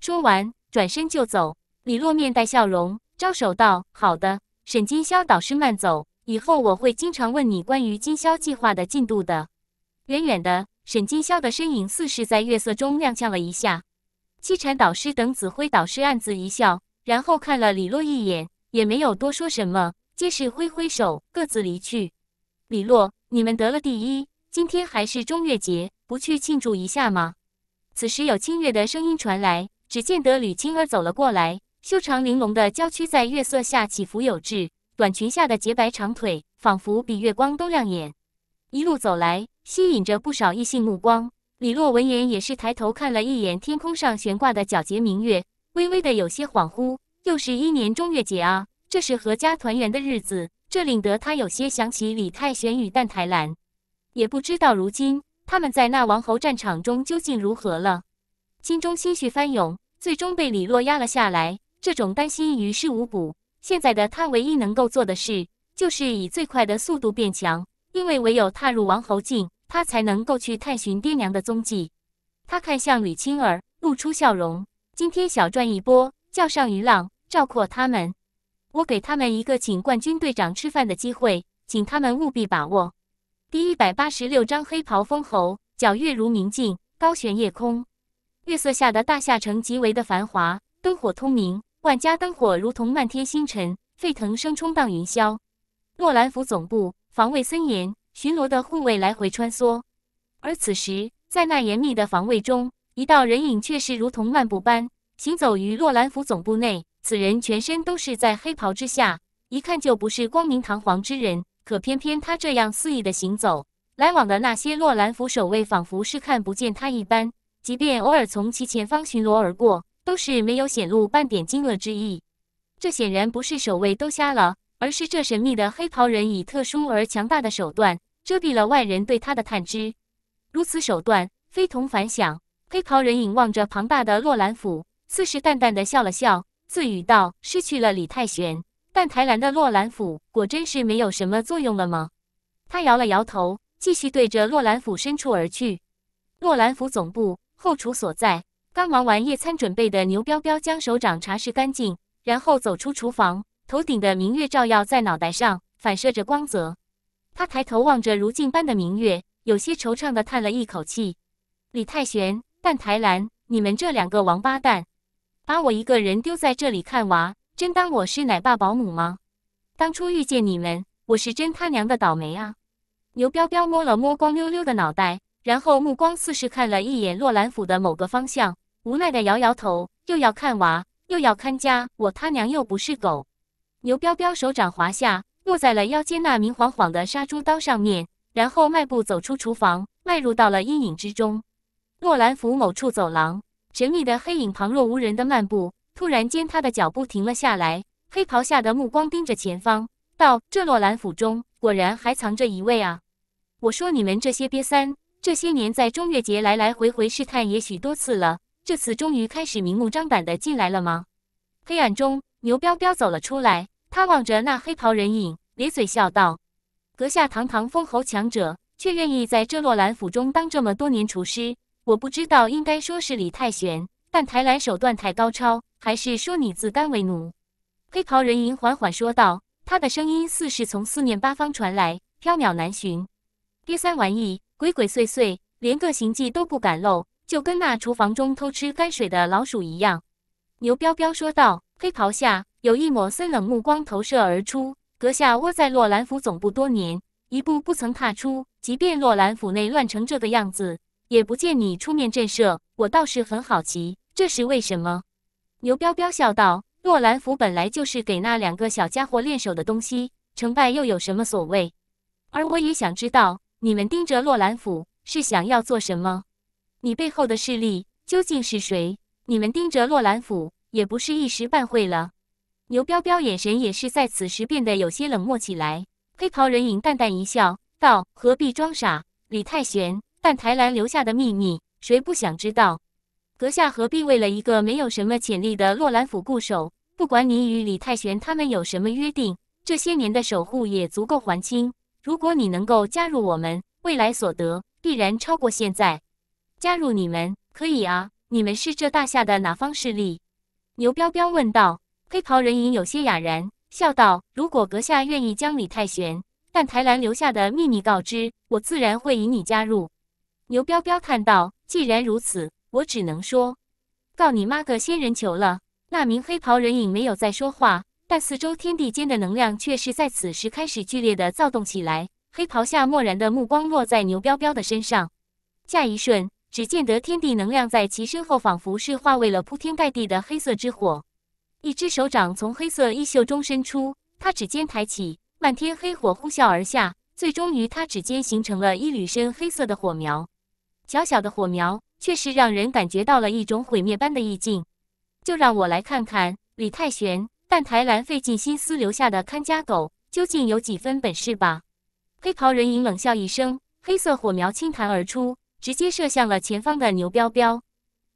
说完，转身就走。李洛面带笑容，招手道：“好的，沈金霄导师，慢走。”以后我会经常问你关于金宵计划的进度的。远远的，沈金宵的身影似是在月色中踉跄了一下。凄惨导师等指挥导师暗自一笑，然后看了李洛一眼，也没有多说什么，皆是挥挥手，各自离去。李洛，你们得了第一，今天还是中月节，不去庆祝一下吗？此时有清月的声音传来，只见得吕青儿走了过来，修长玲珑的娇躯在月色下起伏有致。短裙下的洁白长腿，仿佛比月光都亮眼。一路走来，吸引着不少异性目光。李洛闻言也是抬头看了一眼天空上悬挂的皎洁明月，微微的有些恍惚。又是一年中月节啊，这是阖家团圆的日子，这令得他有些想起李泰玄与淡台兰。也不知道如今他们在那王侯战场中究竟如何了。心中心绪翻涌，最终被李洛压了下来。这种担心于事无补。现在的他唯一能够做的事，就是以最快的速度变强，因为唯有踏入王侯境，他才能够去探寻爹娘的踪迹。他看向吕青儿，露出笑容。今天小赚一波，叫上一浪赵括他们，我给他们一个请冠军队长吃饭的机会，请他们务必把握。第一百八十六章黑袍封侯，皎月如明镜，高悬夜空。月色下的大夏城极为的繁华，灯火通明。万家灯火如同漫天星辰，沸腾声冲荡云霄。诺兰府总部防卫森严，巡逻的护卫来回穿梭。而此时，在那严密的防卫中，一道人影却是如同漫步般行走于诺兰府总部内。此人全身都是在黑袍之下，一看就不是光明堂皇之人。可偏偏他这样肆意的行走，来往的那些诺兰府守卫仿佛是看不见他一般，即便偶尔从其前方巡逻而过。都是没有显露半点惊愕之意，这显然不是守卫都瞎了，而是这神秘的黑袍人以特殊而强大的手段遮蔽了外人对他的探知。如此手段非同凡响。黑袍人影望着庞大的洛兰府，似是淡淡的笑了笑，自语道：“失去了李太玄，但台兰的洛兰府果真是没有什么作用了吗？”他摇了摇头，继续对着洛兰府深处而去。洛兰府总部后厨所在。刚忙完夜餐准备的牛彪彪将手掌擦拭干净，然后走出厨房。头顶的明月照耀在脑袋上，反射着光泽。他抬头望着如镜般的明月，有些惆怅地叹了一口气：“李太玄，但台兰，你们这两个王八蛋，把我一个人丢在这里看娃，真当我是奶爸保姆吗？当初遇见你们，我是真他娘的倒霉啊！”牛彪彪摸了摸光溜溜的脑袋，然后目光似是看了一眼洛兰府的某个方向。无奈的摇摇头，又要看娃，又要看家，我他娘又不是狗。牛彪彪手掌滑下，落在了腰间那明晃晃的杀猪刀上面，然后迈步走出厨房，迈入到了阴影之中。洛兰府某处走廊，神秘的黑影旁若无人地漫步，突然间他的脚步停了下来，黑袍下的目光盯着前方，道：“这洛兰府中果然还藏着一位啊！我说你们这些瘪三，这些年在中月节来来回回试探也许多次了。”这次终于开始明目张胆的进来了吗？黑暗中，牛彪彪走了出来，他望着那黑袍人影，咧嘴笑道：“阁下堂堂封侯强者，却愿意在这洛兰府中当这么多年厨师，我不知道，应该说是李太玄，但抬篮手段太高超，还是说你自甘为奴？”黑袍人影缓缓说道，他的声音似是从四面八方传来，飘渺难寻。这三玩意，鬼鬼祟祟，连个行迹都不敢露。就跟那厨房中偷吃泔水的老鼠一样，牛彪彪说道。黑袍下有一抹森冷目光投射而出。阁下窝在洛兰府总部多年，一步不曾踏出，即便洛兰府内乱成这个样子，也不见你出面震慑。我倒是很好奇，这是为什么？牛彪彪笑道：“洛兰府本来就是给那两个小家伙练手的东西，成败又有什么所谓？而我也想知道，你们盯着洛兰府是想要做什么？”你背后的势力究竟是谁？你们盯着洛兰府也不是一时半会了。牛彪彪眼神也是在此时变得有些冷漠起来。黑袍人影淡淡一笑，道：“何必装傻？”李太玄，但台兰留下的秘密，谁不想知道？阁下何必为了一个没有什么潜力的洛兰府固守？不管你与李太玄他们有什么约定，这些年的守护也足够还清。如果你能够加入我们，未来所得必然超过现在。加入你们可以啊，你们是这大夏的哪方势力？牛彪彪问道。黑袍人影有些哑然，笑道：“如果阁下愿意将李太玄、但台兰留下的秘密告知我，自然会引你加入。”牛彪彪叹道：“既然如此，我只能说，告你妈个仙人球了。”那名黑袍人影没有再说话，但四周天地间的能量却是在此时开始剧烈的躁动起来。黑袍下漠然的目光落在牛彪彪的身上，下一瞬。只见得天地能量在其身后，仿佛是化为了铺天盖地的黑色之火。一只手掌从黑色衣袖中伸出，他指尖抬起，漫天黑火呼啸而下，最终于他指尖形成了一缕深黑色的火苗。小小的火苗，却是让人感觉到了一种毁灭般的意境。就让我来看看李泰玄，但台兰费尽心思留下的看家狗，究竟有几分本事吧？黑袍人影冷笑一声，黑色火苗轻弹而出。直接射向了前方的牛标标。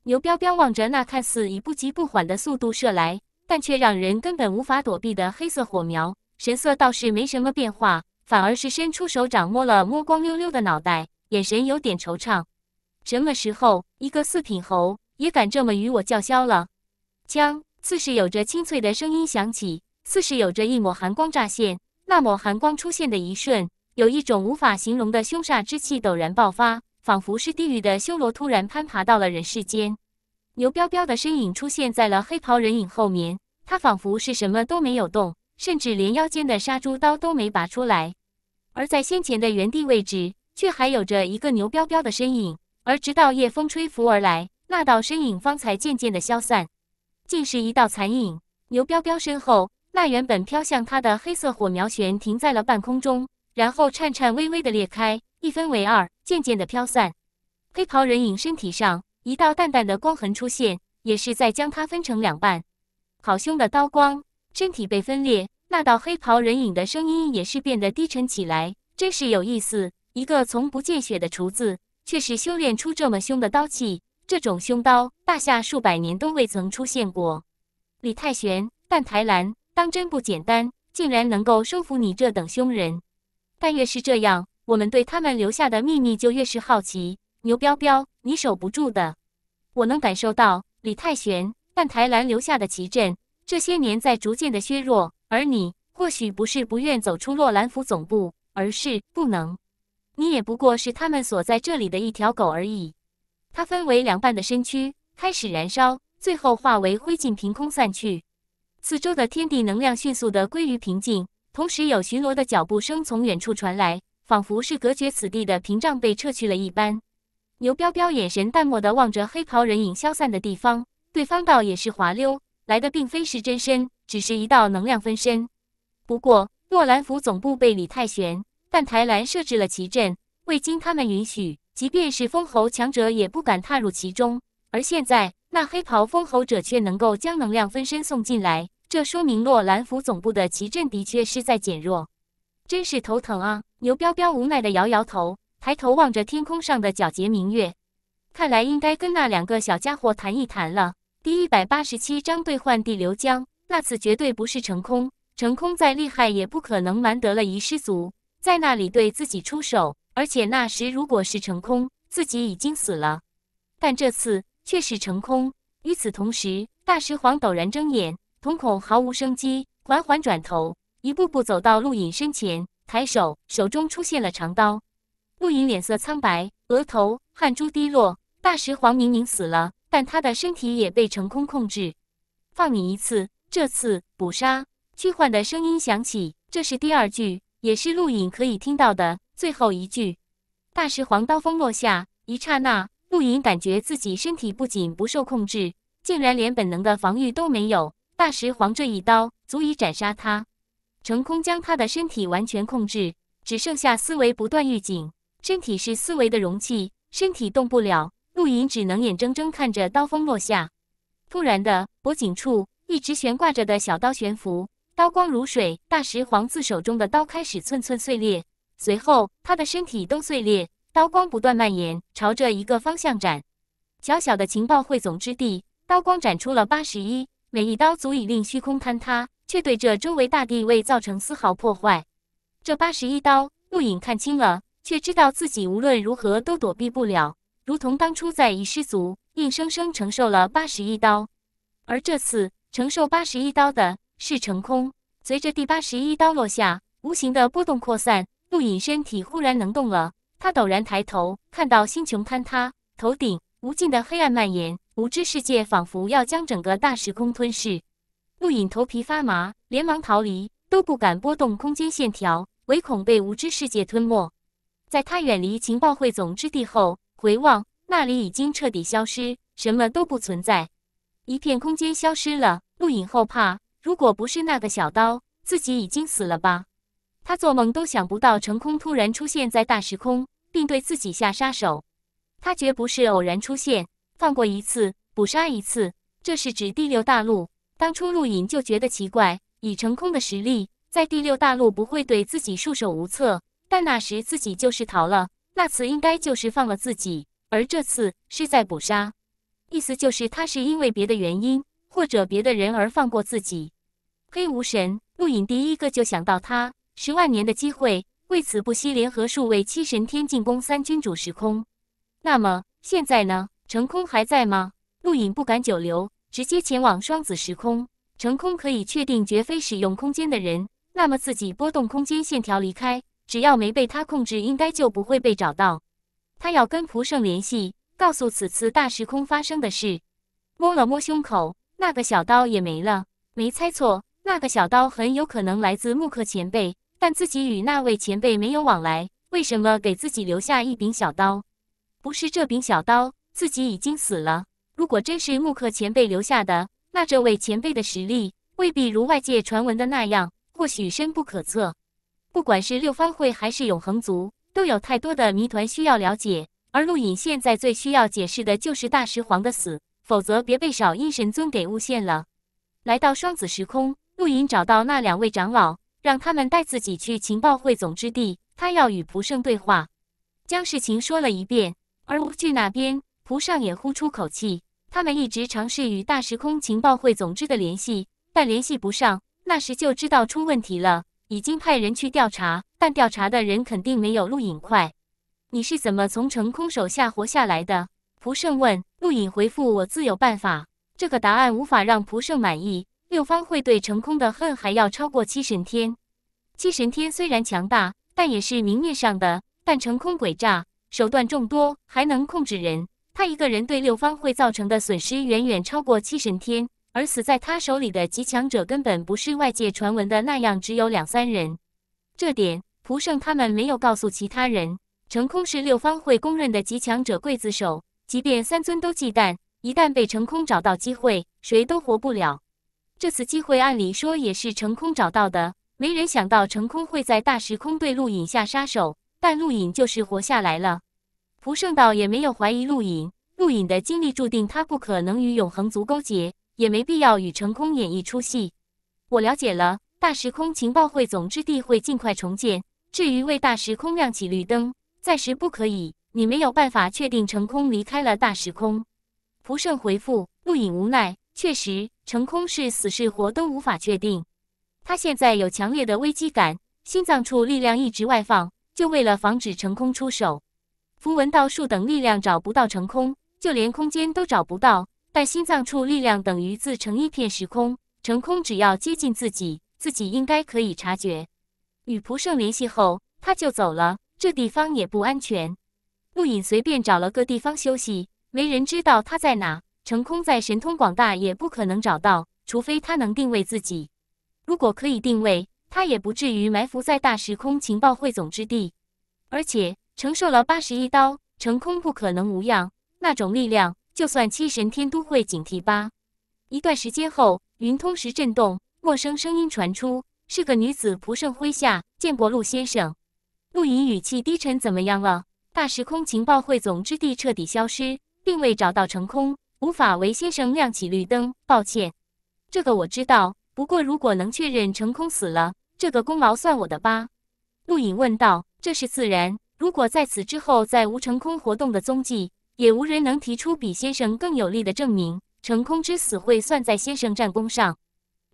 牛标标望着那看似以不急不缓的速度射来，但却让人根本无法躲避的黑色火苗，神色倒是没什么变化，反而是伸出手掌摸了摸光溜溜的脑袋，眼神有点惆怅。什么时候，一个四品侯也敢这么与我叫嚣了？枪，似是有着清脆的声音响起，似是有着一抹寒光乍现。那抹寒光出现的一瞬，有一种无法形容的凶煞之气陡然爆发。仿佛是地狱的修罗突然攀爬到了人世间，牛彪彪的身影出现在了黑袍人影后面。他仿佛是什么都没有动，甚至连腰间的杀猪刀都没拔出来。而在先前的原地位置，却还有着一个牛彪彪的身影。而直到夜风吹拂而来，那道身影方才渐渐的消散，竟是一道残影。牛彪彪身后，那原本飘向他的黑色火苗旋停在了半空中，然后颤颤巍巍的裂开，一分为二。渐渐的飘散，黑袍人影身体上一道淡淡的光痕出现，也是在将他分成两半。好凶的刀光，身体被分裂。那道黑袍人影的声音也是变得低沉起来。真是有意思，一个从不见血的厨子，却是修炼出这么凶的刀器。这种凶刀，大夏数百年都未曾出现过。李泰玄，但台兰，当真不简单，竟然能够收服你这等凶人。但越是这样。我们对他们留下的秘密就越是好奇。牛彪彪，你守不住的。我能感受到李泰玄、但台兰留下的奇阵这些年在逐渐的削弱，而你或许不是不愿走出洛兰府总部，而是不能。你也不过是他们所在这里的一条狗而已。它分为两半的身躯开始燃烧，最后化为灰烬，凭空散去。四周的天地能量迅速的归于平静，同时有巡逻的脚步声从远处传来。仿佛是隔绝此地的屏障被撤去了一般，牛彪彪眼神淡漠的望着黑袍人影消散的地方。对方倒也是滑溜，来的并非是真身，只是一道能量分身。不过，洛兰府总部被李泰玄、但台兰设置了奇阵，未经他们允许，即便是封侯强者也不敢踏入其中。而现在，那黑袍封侯者却能够将能量分身送进来，这说明洛兰府总部的奇阵的确是在减弱。真是头疼啊！牛彪彪无奈地摇摇头，抬头望着天空上的皎洁明月。看来应该跟那两个小家伙谈一谈了。第一百八十七章兑换地流江，那次绝对不是成空。成空再厉害，也不可能瞒得了遗失族，在那里对自己出手。而且那时如果是成空，自己已经死了。但这次却是成空。与此同时，大石皇陡然睁眼，瞳孔毫无生机，缓缓转头。一步步走到陆隐身前，抬手，手中出现了长刀。陆隐脸色苍白，额头汗珠滴落。大石皇明明死了，但他的身体也被成空控制。放你一次，这次捕杀。虚幻的声音响起，这是第二句，也是陆隐可以听到的最后一句。大石皇刀锋落下，一刹那，陆隐感觉自己身体不仅不受控制，竟然连本能的防御都没有。大石皇这一刀足以斩杀他。成功将他的身体完全控制，只剩下思维不断预警。身体是思维的容器，身体动不了，陆营只能眼睁睁看着刀锋落下。突然的，脖颈处一直悬挂着的小刀悬浮，刀光如水。大石黄自手中的刀开始寸寸碎裂，随后他的身体都碎裂，刀光不断蔓延，朝着一个方向斩。小小的情报汇总之地，刀光斩出了八十一，每一刀足以令虚空坍塌。却对这周围大地未造成丝毫破坏。这八十一刀，陆隐看清了，却知道自己无论如何都躲避不了。如同当初在一失足，硬生生承受了八十一刀。而这次承受八十一刀的是成空。随着第八十一刀落下，无形的波动扩散，陆隐身体忽然能动了。他陡然抬头，看到星穹坍塌，头顶无尽的黑暗蔓延，无知世界仿佛要将整个大时空吞噬。陆隐头皮发麻，连忙逃离，都不敢拨动空间线条，唯恐被无知世界吞没。在他远离情报汇总之地后，回望那里已经彻底消失，什么都不存在，一片空间消失了。陆隐后怕，如果不是那个小刀，自己已经死了吧？他做梦都想不到，成空突然出现在大时空，并对自己下杀手。他绝不是偶然出现，放过一次，捕杀一次，这是指第六大陆。当初入隐就觉得奇怪，以成空的实力，在第六大陆不会对自己束手无策。但那时自己就是逃了，那次应该就是放了自己，而这次是在捕杀，意思就是他是因为别的原因或者别的人而放过自己。黑无神，陆隐第一个就想到他，十万年的机会，为此不惜联合数位七神天进攻三君主时空。那么现在呢？成空还在吗？陆隐不敢久留。直接前往双子时空，成功可以确定绝非使用空间的人。那么自己波动空间线条离开，只要没被他控制，应该就不会被找到。他要跟蒲胜联系，告诉此次大时空发生的事。摸了摸胸口，那个小刀也没了。没猜错，那个小刀很有可能来自木克前辈，但自己与那位前辈没有往来，为什么给自己留下一柄小刀？不是这柄小刀，自己已经死了。如果真是木克前辈留下的，那这位前辈的实力未必如外界传闻的那样，或许深不可测。不管是六方会还是永恒族，都有太多的谜团需要了解。而陆隐现在最需要解释的就是大石皇的死，否则别被少阴神尊给诬陷了。来到双子时空，陆隐找到那两位长老，让他们带自己去情报汇总之地，他要与蒲圣对话，将事情说了一遍。而吴惧那边，蒲上也呼出口气。他们一直尝试与大时空情报会总支的联系，但联系不上。那时就知道出问题了，已经派人去调查，但调查的人肯定没有陆影快。你是怎么从成空手下活下来的？蒲胜问。陆影回复：“我自有办法。”这个答案无法让蒲胜满意。六方会对成空的恨还要超过七神天。七神天虽然强大，但也是明面上的。但成空诡诈，手段众多，还能控制人。他一个人对六方会造成的损失远远超过七神天，而死在他手里的极强者根本不是外界传闻的那样，只有两三人。这点，蒲胜他们没有告诉其他人。成空是六方会公认的极强者刽子手，即便三尊都忌惮，一旦被成空找到机会，谁都活不了。这次机会按理说也是成空找到的，没人想到成空会在大时空对陆隐下杀手，但陆隐就是活下来了。蒲圣道也没有怀疑陆影，陆影的经历注定他不可能与永恒族勾结，也没必要与成空演一出戏。我了解了，大时空情报汇总之地会尽快重建。至于为大时空亮起绿灯，暂时不可以，你没有办法确定成空离开了大时空。蒲圣回复陆影无奈，确实，成空是死是活都无法确定。他现在有强烈的危机感，心脏处力量一直外放，就为了防止成空出手。符文道术等力量找不到成空，就连空间都找不到。但心脏处力量等于自成一片时空，成空只要接近自己，自己应该可以察觉。与蒲胜联系后，他就走了。这地方也不安全。陆隐随便找了个地方休息，没人知道他在哪。成空在神通广大也不可能找到，除非他能定位自己。如果可以定位，他也不至于埋伏在大时空情报汇总之地。而且。承受了八十一刀，成空不可能无恙。那种力量，就算七神天都会警惕吧。一段时间后，云通石震动，陌生声音传出，是个女子。蒲胜麾下，见过陆先生。陆隐语气低沉：“怎么样了？”大时空情报汇总之地彻底消失，并未找到成空，无法为先生亮起绿灯。抱歉，这个我知道。不过如果能确认成空死了，这个功劳算我的吧。陆隐问道：“这是自然。”如果在此之后再无成空活动的踪迹，也无人能提出比先生更有力的证明，成空之死会算在先生战功上。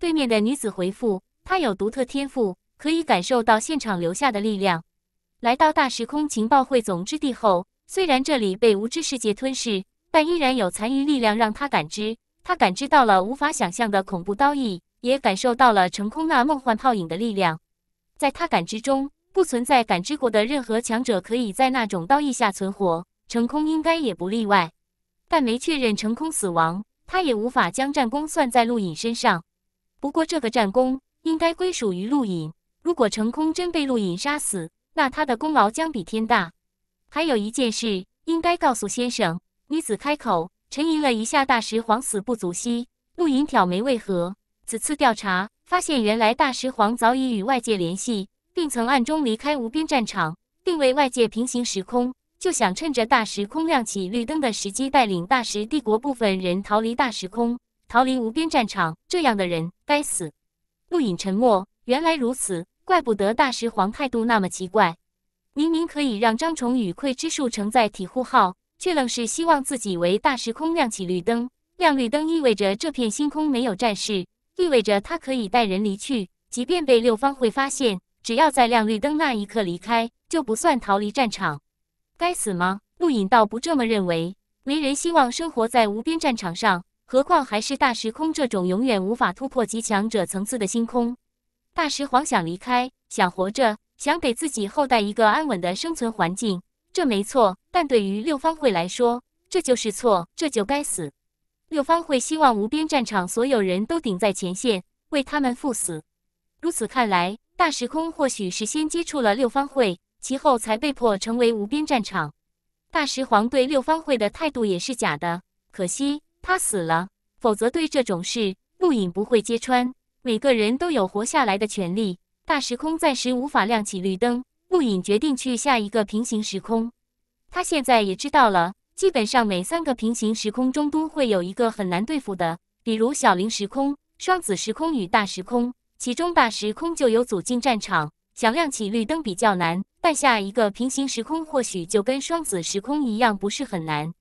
对面的女子回复：“她有独特天赋，可以感受到现场留下的力量。来到大时空情报汇总之地后，虽然这里被无知世界吞噬，但依然有残余力量让她感知。她感知到了无法想象的恐怖刀意，也感受到了成空那梦幻泡影的力量。在她感知中。”不存在感知过的任何强者可以在那种刀意下存活，成空应该也不例外。但没确认成空死亡，他也无法将战功算在陆隐身上。不过这个战功应该归属于陆隐。如果成空真被陆隐杀死，那他的功劳将比天大。还有一件事，应该告诉先生。女子开口，沉吟了一下：“大石皇死不足惜。”陆隐挑眉：“为何？”此次调查发现，原来大石皇早已与外界联系。并曾暗中离开无边战场，并为外界平行时空，就想趁着大时空亮起绿灯的时机，带领大时帝国部分人逃离大时空，逃离无边战场。这样的人该死！陆隐沉默。原来如此，怪不得大时皇态度那么奇怪。明明可以让张崇与愧之术承载体护号，却愣是希望自己为大时空亮起绿灯。亮绿灯意味着这片星空没有战事，意味着他可以带人离去，即便被六方会发现。只要在亮绿灯那一刻离开，就不算逃离战场。该死吗？陆影倒不这么认为。没人希望生活在无边战场上，何况还是大时空这种永远无法突破极强者层次的星空。大时皇想离开，想活着，想给自己后代一个安稳的生存环境，这没错。但对于六方会来说，这就是错，这就该死。六方会希望无边战场所有人都顶在前线，为他们赴死。如此看来。大时空或许是先接触了六方会，其后才被迫成为无边战场。大石皇对六方会的态度也是假的，可惜他死了，否则对这种事，陆影不会揭穿。每个人都有活下来的权利。大时空暂时无法亮起绿灯，陆影决定去下一个平行时空。他现在也知道了，基本上每三个平行时空中都会有一个很难对付的，比如小灵时空、双子时空与大时空。其中大时空就有走进战场，想亮起绿灯比较难。但下一个平行时空，或许就跟双子时空一样，不是很难。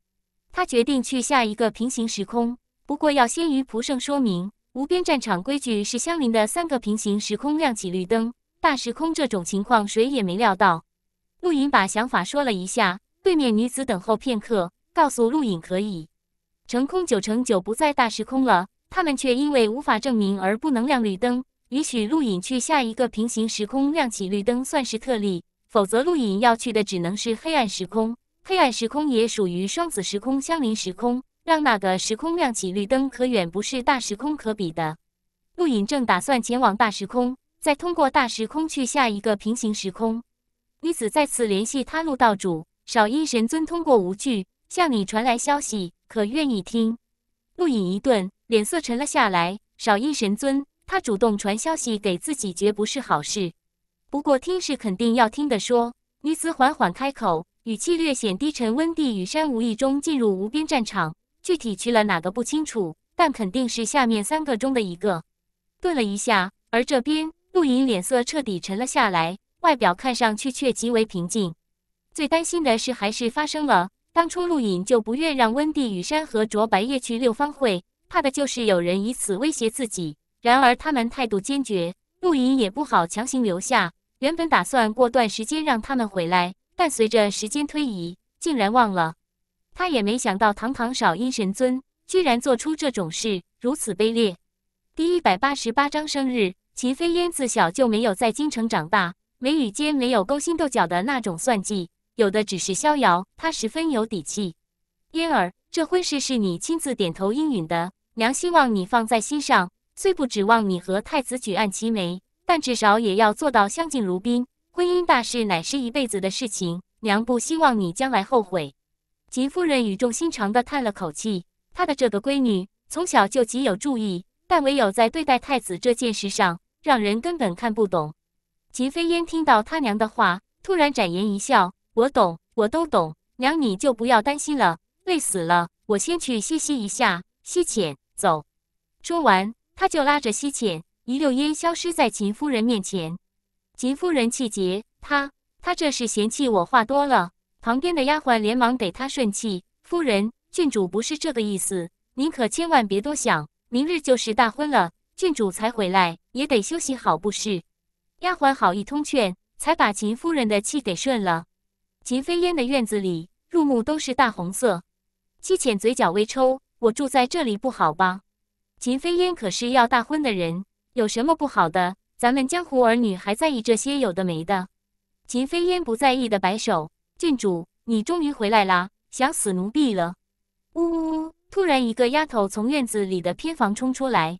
他决定去下一个平行时空，不过要先与蒲胜说明，无边战场规矩是相邻的三个平行时空亮起绿灯。大时空这种情况，谁也没料到。陆隐把想法说了一下，对面女子等候片刻，告诉陆隐可以。成空九成九不在大时空了，他们却因为无法证明而不能亮绿灯。允许陆隐去下一个平行时空亮起绿灯算是特例，否则陆隐要去的只能是黑暗时空。黑暗时空也属于双子时空相邻时空，让那个时空亮起绿灯，可远不是大时空可比的。陆隐正打算前往大时空，再通过大时空去下一个平行时空。女子再次联系他，陆道主少阴神尊通过无惧向你传来消息，可愿意听？陆隐一顿，脸色沉了下来。少阴神尊。他主动传消息给自己，绝不是好事。不过听是肯定要听的。说女子缓缓开口，语气略显低沉。温蒂与山无意中进入无边战场，具体去了哪个不清楚，但肯定是下面三个中的一个。顿了一下，而这边陆隐脸色彻底沉了下来，外表看上去却极为平静。最担心的事还是发生了。当初陆隐就不愿让温蒂与山和卓白夜去六方会，怕的就是有人以此威胁自己。然而他们态度坚决，陆隐也不好强行留下。原本打算过段时间让他们回来，但随着时间推移，竟然忘了。他也没想到堂堂少阴神尊居然做出这种事，如此卑劣。第一百八十八章生日。秦飞燕自小就没有在京城长大，眉宇间没有勾心斗角的那种算计，有的只是逍遥。他十分有底气。嫣儿，这婚事是你亲自点头应允的，娘希望你放在心上。虽不指望你和太子举案齐眉，但至少也要做到相敬如宾。婚姻大事乃是一辈子的事情，娘不希望你将来后悔。秦夫人语重心长地叹了口气，她的这个闺女从小就极有注意，但唯有在对待太子这件事上，让人根本看不懂。秦飞燕听到她娘的话，突然展颜一笑：“我懂，我都懂。娘你就不要担心了，累死了，我先去歇息一下。西浅，走。”说完。他就拉着西浅，一溜烟消失在秦夫人面前。秦夫人气结，他他这是嫌弃我话多了。旁边的丫鬟连忙给他顺气：“夫人，郡主不是这个意思，您可千万别多想。明日就是大婚了，郡主才回来，也得休息好，不是？”丫鬟好一通劝，才把秦夫人的气给顺了。秦飞烟的院子里，入目都是大红色。西浅嘴角微抽，我住在这里不好吧？秦飞烟可是要大婚的人，有什么不好的？咱们江湖儿女还在意这些有的没的。秦飞烟不在意的摆手：“郡主，你终于回来啦，想死奴婢了。”呜呜呜！突然，一个丫头从院子里的偏房冲出来，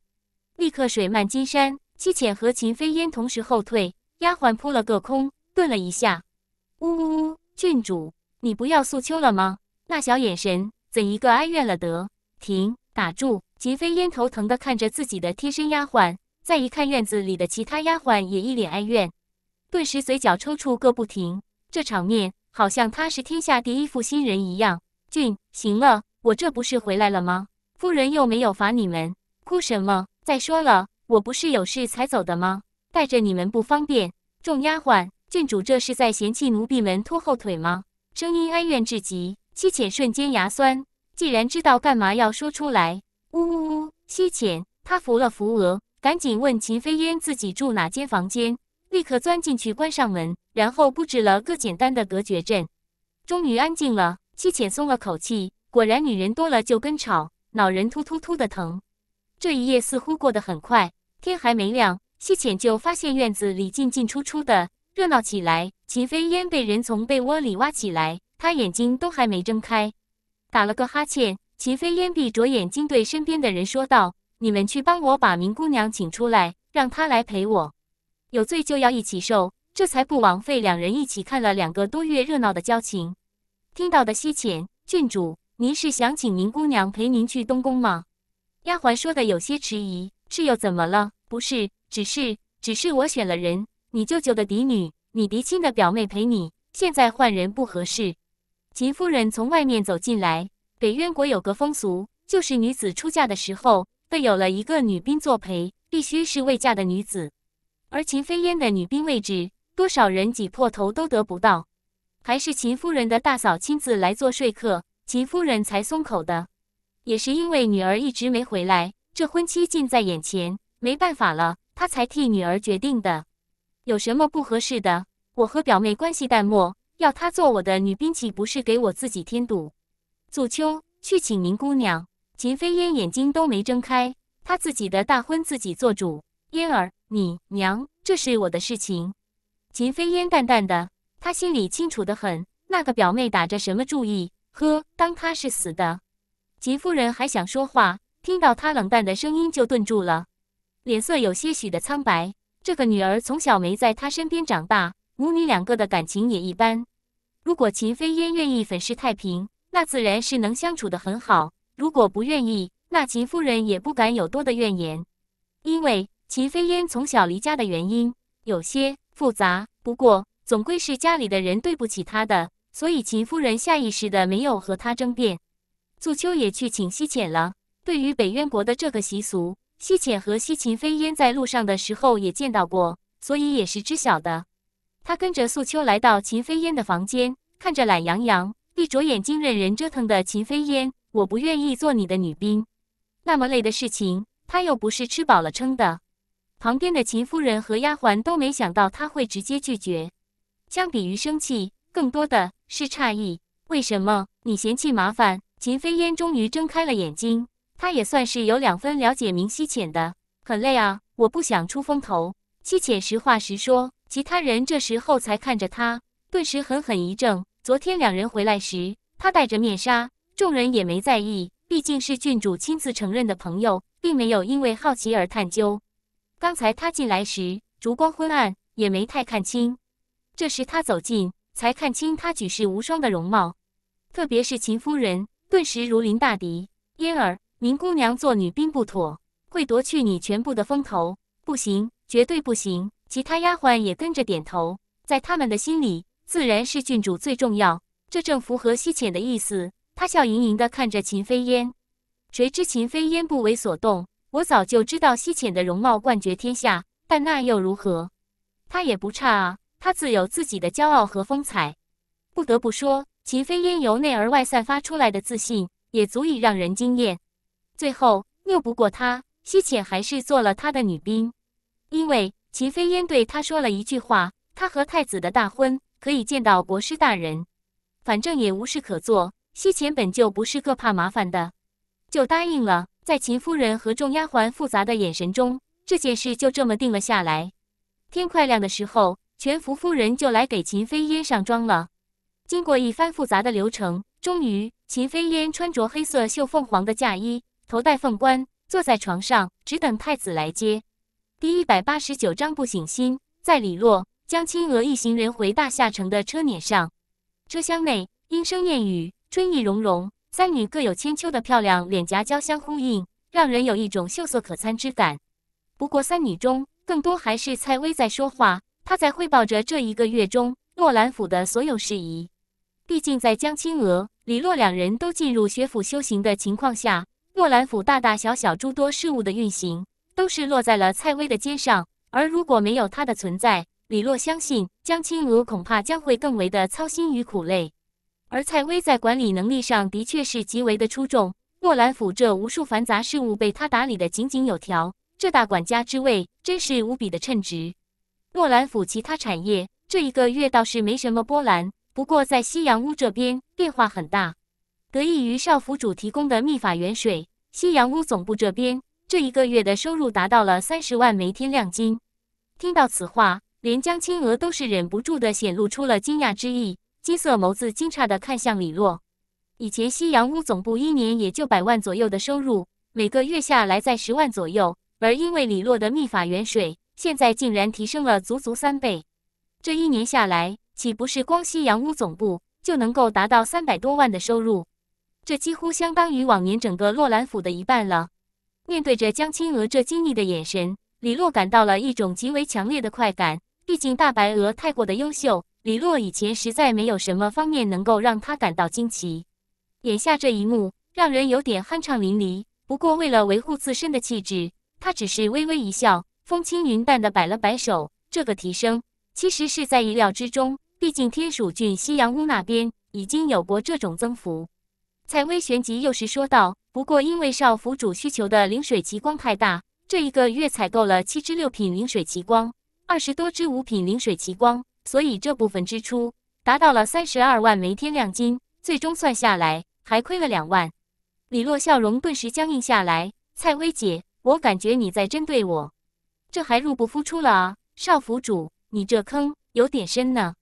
立刻水漫金山。七浅和秦飞烟同时后退，丫鬟扑了个空，顿了一下。呜呜呜！郡主，你不要素秋了吗？那小眼神，怎一个哀怨了得？停，打住。齐飞烟头疼地看着自己的贴身丫鬟，再一看院子里的其他丫鬟也一脸哀怨，顿时嘴角抽搐个不停。这场面好像他是天下第一负心人一样。俊，行了，我这不是回来了吗？夫人又没有罚你们，哭什么？再说了，我不是有事才走的吗？带着你们不方便。众丫鬟，郡主这是在嫌弃奴婢们拖后腿吗？声音哀怨至极，七浅瞬间牙酸。既然知道干嘛要说出来？呜呜呜！西浅，他扶了扶额，赶紧问秦飞烟自己住哪间房间，立刻钻进去关上门，然后布置了个简单的隔绝阵。终于安静了，西浅松了口气。果然，女人多了就跟吵，脑仁突突突的疼。这一夜似乎过得很快，天还没亮，西浅就发现院子里进进出出的热闹起来。秦飞烟被人从被窝里挖起来，他眼睛都还没睁开，打了个哈欠。秦飞燕闭着眼睛对身边的人说道：“你们去帮我把明姑娘请出来，让她来陪我。有罪就要一起受，这才不枉费两人一起看了两个多月热闹的交情。”听到的西浅郡主，您是想请明姑娘陪您去东宫吗？丫鬟说的有些迟疑：“是又怎么了？不是，只是，只是我选了人，你舅舅的嫡女，你嫡亲的表妹陪你，现在换人不合适。”秦夫人从外面走进来。北渊国有个风俗，就是女子出嫁的时候，备有了一个女宾作陪，必须是未嫁的女子。而秦飞燕的女宾位置，多少人挤破头都得不到，还是秦夫人的大嫂亲自来做说客，秦夫人才松口的。也是因为女儿一直没回来，这婚期近在眼前，没办法了，她才替女儿决定的。有什么不合适的？我和表妹关系淡漠，要她做我的女宾，岂不是给我自己添堵？祖秋去请明姑娘。秦飞烟眼睛都没睁开，她自己的大婚自己做主。嫣儿，你娘，这是我的事情。秦飞烟淡淡的，她心里清楚的很，那个表妹打着什么注意？呵，当她是死的。秦夫人还想说话，听到她冷淡的声音就顿住了，脸色有些许的苍白。这个女儿从小没在她身边长大，母女两个的感情也一般。如果秦飞烟愿意粉饰太平。那自然是能相处的很好。如果不愿意，那秦夫人也不敢有多的怨言，因为秦飞烟从小离家的原因有些复杂，不过总归是家里的人对不起他的，所以秦夫人下意识的没有和他争辩。素秋也去请西浅了。对于北渊国的这个习俗，西浅和西秦飞烟在路上的时候也见到过，所以也是知晓的。他跟着素秋来到秦飞烟的房间，看着懒洋洋。闭着眼睛任人折腾的秦飞烟，我不愿意做你的女兵，那么累的事情，他又不是吃饱了撑的。旁边的秦夫人和丫鬟都没想到他会直接拒绝。相比于生气，更多的是诧异，为什么你嫌弃麻烦？秦飞烟终于睁开了眼睛，她也算是有两分了解明惜浅的，很累啊，我不想出风头。惜浅实话实说，其他人这时候才看着他，顿时狠狠一怔。昨天两人回来时，他戴着面纱，众人也没在意，毕竟是郡主亲自承认的朋友，并没有因为好奇而探究。刚才他进来时，烛光昏暗，也没太看清。这时他走近，才看清他举世无双的容貌，特别是秦夫人，顿时如临大敌。嫣儿，明姑娘做女兵不妥，会夺去你全部的风头，不行，绝对不行！其他丫鬟也跟着点头，在他们的心里。自然是郡主最重要，这正符合西浅的意思。他笑盈盈地看着秦飞烟，谁知秦飞烟不为所动。我早就知道西浅的容貌冠绝天下，但那又如何？她也不差啊，她自有自己的骄傲和风采。不得不说，秦飞烟由内而外散发出来的自信，也足以让人惊艳。最后拗不过他，西浅还是做了他的女兵，因为秦飞烟对他说了一句话：他和太子的大婚。可以见到国师大人，反正也无事可做，西钱本就不是个怕麻烦的，就答应了。在秦夫人和众丫鬟复杂的眼神中，这件事就这么定了下来。天快亮的时候，全福夫人就来给秦飞燕上妆了。经过一番复杂的流程，终于秦飞燕穿着黑色绣凤凰的嫁衣，头戴凤冠，坐在床上，只等太子来接。第一百八十九章不省心，在李洛。江青娥一行人回大夏城的车辇上，车厢内莺声燕语，春意融融，三女各有千秋的漂亮脸颊交相呼应，让人有一种秀色可餐之感。不过，三女中更多还是蔡薇在说话，她在汇报着这一个月中诺兰府的所有事宜。毕竟，在江青娥、李洛两人都进入学府修行的情况下，诺兰府大大小小诸多事务的运行都是落在了蔡薇的肩上，而如果没有她的存在，李洛相信，江青娥恐怕将会更为的操心与苦累。而蔡薇在管理能力上的确是极为的出众。诺兰府这无数繁杂事务被他打理的井井有条，这大管家之位真是无比的称职。诺兰府其他产业这一个月倒是没什么波澜，不过在夕阳屋这边变化很大。得益于少府主提供的秘法源水，夕阳屋总部这边这一个月的收入达到了三十万枚天亮金。听到此话。连江青娥都是忍不住的显露出了惊讶之意，金色眸子惊诧的看向李洛。以前西洋屋总部一年也就百万左右的收入，每个月下来在十万左右。而因为李洛的秘法元水，现在竟然提升了足足三倍。这一年下来，岂不是光西洋屋总部就能够达到三百多万的收入？这几乎相当于往年整个洛兰府的一半了。面对着江青娥这惊异的眼神，李洛感到了一种极为强烈的快感。毕竟大白鹅太过的优秀，李洛以前实在没有什么方面能够让他感到惊奇。眼下这一幕让人有点酣畅淋漓，不过为了维护自身的气质，他只是微微一笑，风轻云淡的摆了摆手。这个提升其实是在意料之中，毕竟天蜀郡西阳屋那边已经有过这种增幅。蔡威旋即又是说道：“不过因为少府主需求的灵水极光太大，这一个月采购了七只六品灵水极光。”二十多只五品灵水奇光，所以这部分支出达到了三十二万枚天亮金，最终算下来还亏了两万。李洛笑容顿时僵硬下来。蔡薇姐，我感觉你在针对我，这还入不敷出了啊！少府主，你这坑有点深呢。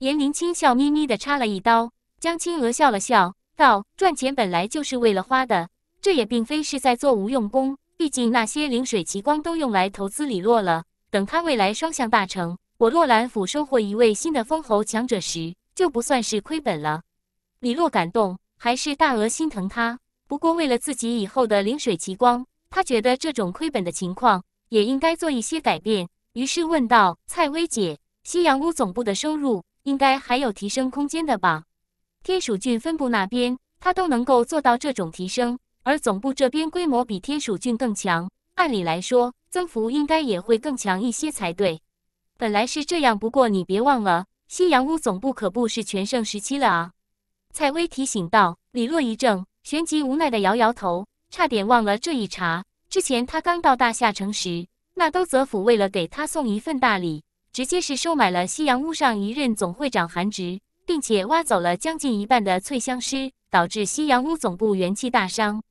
颜灵清笑眯眯的插了一刀，江青娥笑了笑，道：“赚钱本来就是为了花的，这也并非是在做无用功，毕竟那些灵水奇光都用来投资李洛了。”等他未来双向大成，我洛兰府收获一位新的封侯强者时，就不算是亏本了。李洛感动，还是大额心疼他。不过为了自己以后的灵水奇光，他觉得这种亏本的情况也应该做一些改变。于是问道：“蔡薇姐，夕阳屋总部的收入应该还有提升空间的吧？天蜀郡分部那边，他都能够做到这种提升，而总部这边规模比天蜀郡更强，按理来说。”增幅应该也会更强一些才对，本来是这样，不过你别忘了，西阳屋总部可不是全盛时期了啊。蔡薇提醒道。李洛一怔，旋即无奈的摇摇头，差点忘了这一茬。之前他刚到大夏城时，那都泽府为了给他送一份大礼，直接是收买了西阳屋上一任总会长韩直，并且挖走了将近一半的翠香师，导致西阳屋总部元气大伤。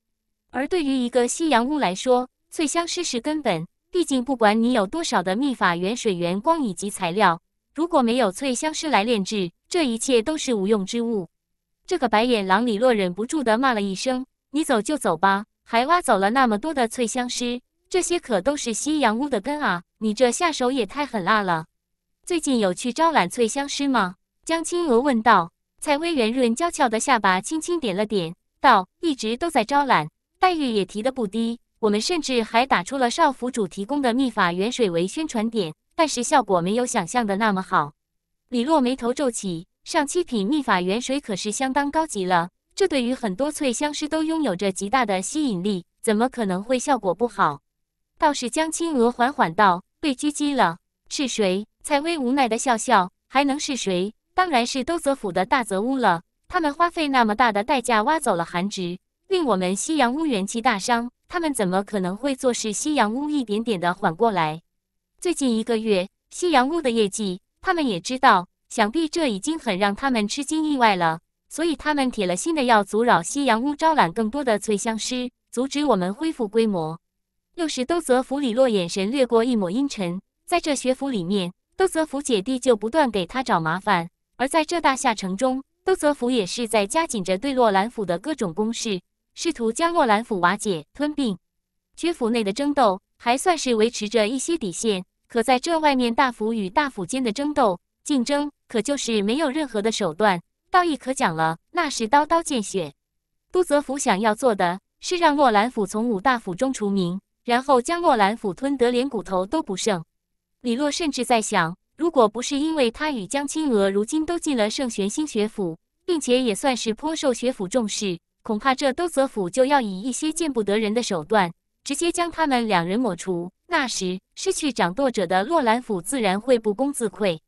而对于一个西阳屋来说，翠香师是根本。毕竟，不管你有多少的秘法、原水、源、光以及材料，如果没有翠香师来炼制，这一切都是无用之物。这个白眼狼李洛忍不住地骂了一声：“你走就走吧，还挖走了那么多的翠香师，这些可都是西洋屋的根啊！你这下手也太狠辣了。”最近有去招揽翠香师吗？江青娥问道。蔡薇圆润娇俏的下巴轻轻点了点，道：“一直都在招揽，待遇也提得不低。”我们甚至还打出了少府主提供的秘法远水为宣传点，但是效果没有想象的那么好。李洛眉头皱起，上七品秘法远水可是相当高级了，这对于很多翠香师都拥有着极大的吸引力，怎么可能会效果不好？倒是江青娥缓缓道：“被狙击了，是谁？”蔡薇无奈的笑笑，还能是谁？当然是都泽府的大泽屋了。他们花费那么大的代价挖走了寒植，令我们西阳屋元气大伤。他们怎么可能会坐视夕阳屋一点点的缓过来？最近一个月，夕阳屋的业绩，他们也知道，想必这已经很让他们吃惊意外了。所以他们铁了心的要阻扰夕阳屋招揽更多的翠香师，阻止我们恢复规模。又是都泽府里洛，眼神掠过一抹阴沉。在这学府里面，都泽府姐弟就不断给他找麻烦；而在这大夏城中，都泽府也是在加紧着对洛兰府的各种攻势。试图将诺兰府瓦解吞并，屈府内的争斗还算是维持着一些底线，可在这外面大府与大府间的争斗竞争，可就是没有任何的手段道义可讲了，那是刀刀见血。都泽府想要做的是让诺兰府从五大府中除名，然后将诺兰府吞得连骨头都不剩。李洛甚至在想，如果不是因为他与江青娥如今都进了圣玄星学府，并且也算是颇受学府重视。恐怕这都泽府就要以一些见不得人的手段，直接将他们两人抹除。那时失去掌舵者的洛兰府自然会不攻自溃。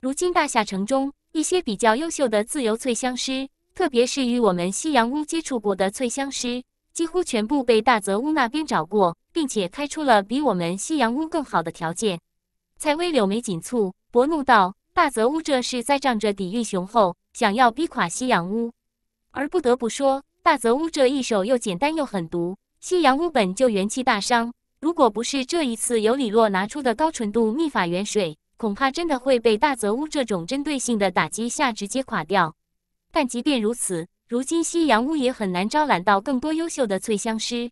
如今大夏城中一些比较优秀的自由翠香师，特别是与我们西洋屋接触过的翠香师，几乎全部被大泽屋那边找过，并且开出了比我们西洋屋更好的条件。蔡威柳眉紧蹙，薄怒道：“大泽屋这是在仗着底蕴雄厚，想要逼垮西洋屋。”而不得不说。大泽屋这一手又简单又狠毒，西阳屋本就元气大伤。如果不是这一次尤李洛拿出的高纯度秘法元水，恐怕真的会被大泽屋这种针对性的打击下直接垮掉。但即便如此，如今西阳屋也很难招揽到更多优秀的翠香师。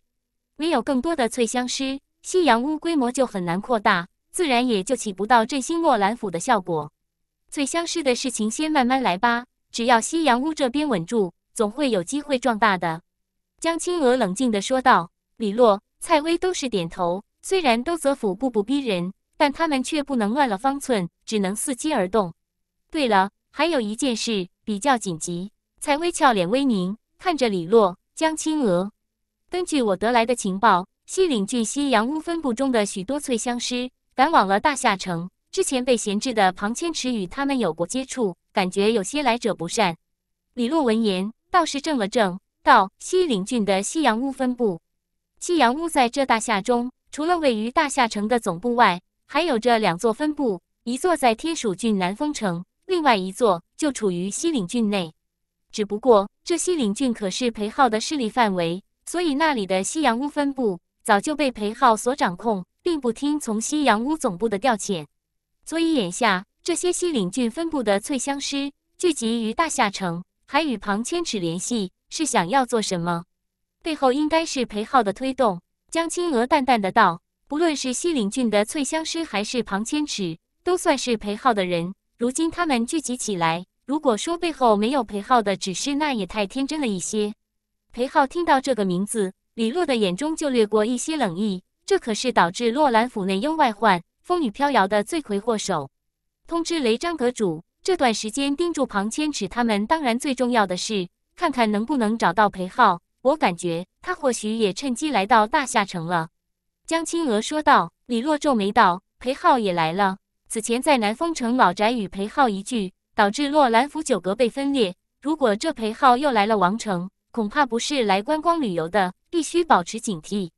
没有更多的翠香师，西阳屋规模就很难扩大，自然也就起不到振兴洛兰府的效果。翠香师的事情先慢慢来吧，只要西阳屋这边稳住。总会有机会壮大的，江青娥冷静的说道。李洛、蔡薇都是点头。虽然都泽府步步逼人，但他们却不能乱了方寸，只能伺机而动。对了，还有一件事比较紧急。蔡薇俏脸微凝，看着李洛、江青娥。根据我得来的情报，西岭郡西洋屋分部中的许多翠香师赶往了大夏城，之前被闲置的庞千池与他们有过接触，感觉有些来者不善。李洛闻言。道士怔了怔，道：“西岭郡的西阳屋分部，西阳屋在这大夏中，除了位于大夏城的总部外，还有着两座分部，一座在天蜀郡南丰城，另外一座就处于西岭郡内。只不过，这西岭郡可是裴浩的势力范围，所以那里的西阳屋分部早就被裴浩所掌控，并不听从西阳屋总部的调遣。所以眼下，这些西岭郡分部的翠香师聚集于大夏城。”还与庞千尺联系，是想要做什么？背后应该是裴浩的推动。江青娥淡淡的道：“不论是西陵郡的翠香师，还是庞千尺，都算是裴浩的人。如今他们聚集起来，如果说背后没有裴浩的指示，那也太天真了一些。”裴浩听到这个名字，李洛的眼中就掠过一些冷意。这可是导致洛兰府内忧外患、风雨飘摇的罪魁祸首。通知雷张阁主。这段时间盯住庞千尺他们，当然最重要的是看看能不能找到裴浩。我感觉他或许也趁机来到大夏城了。”江青娥说道。李洛皱眉道：“裴浩也来了。此前在南风城老宅与裴浩一聚，导致洛兰府九阁被分裂。如果这裴浩又来了王城，恐怕不是来观光旅游的，必须保持警惕。”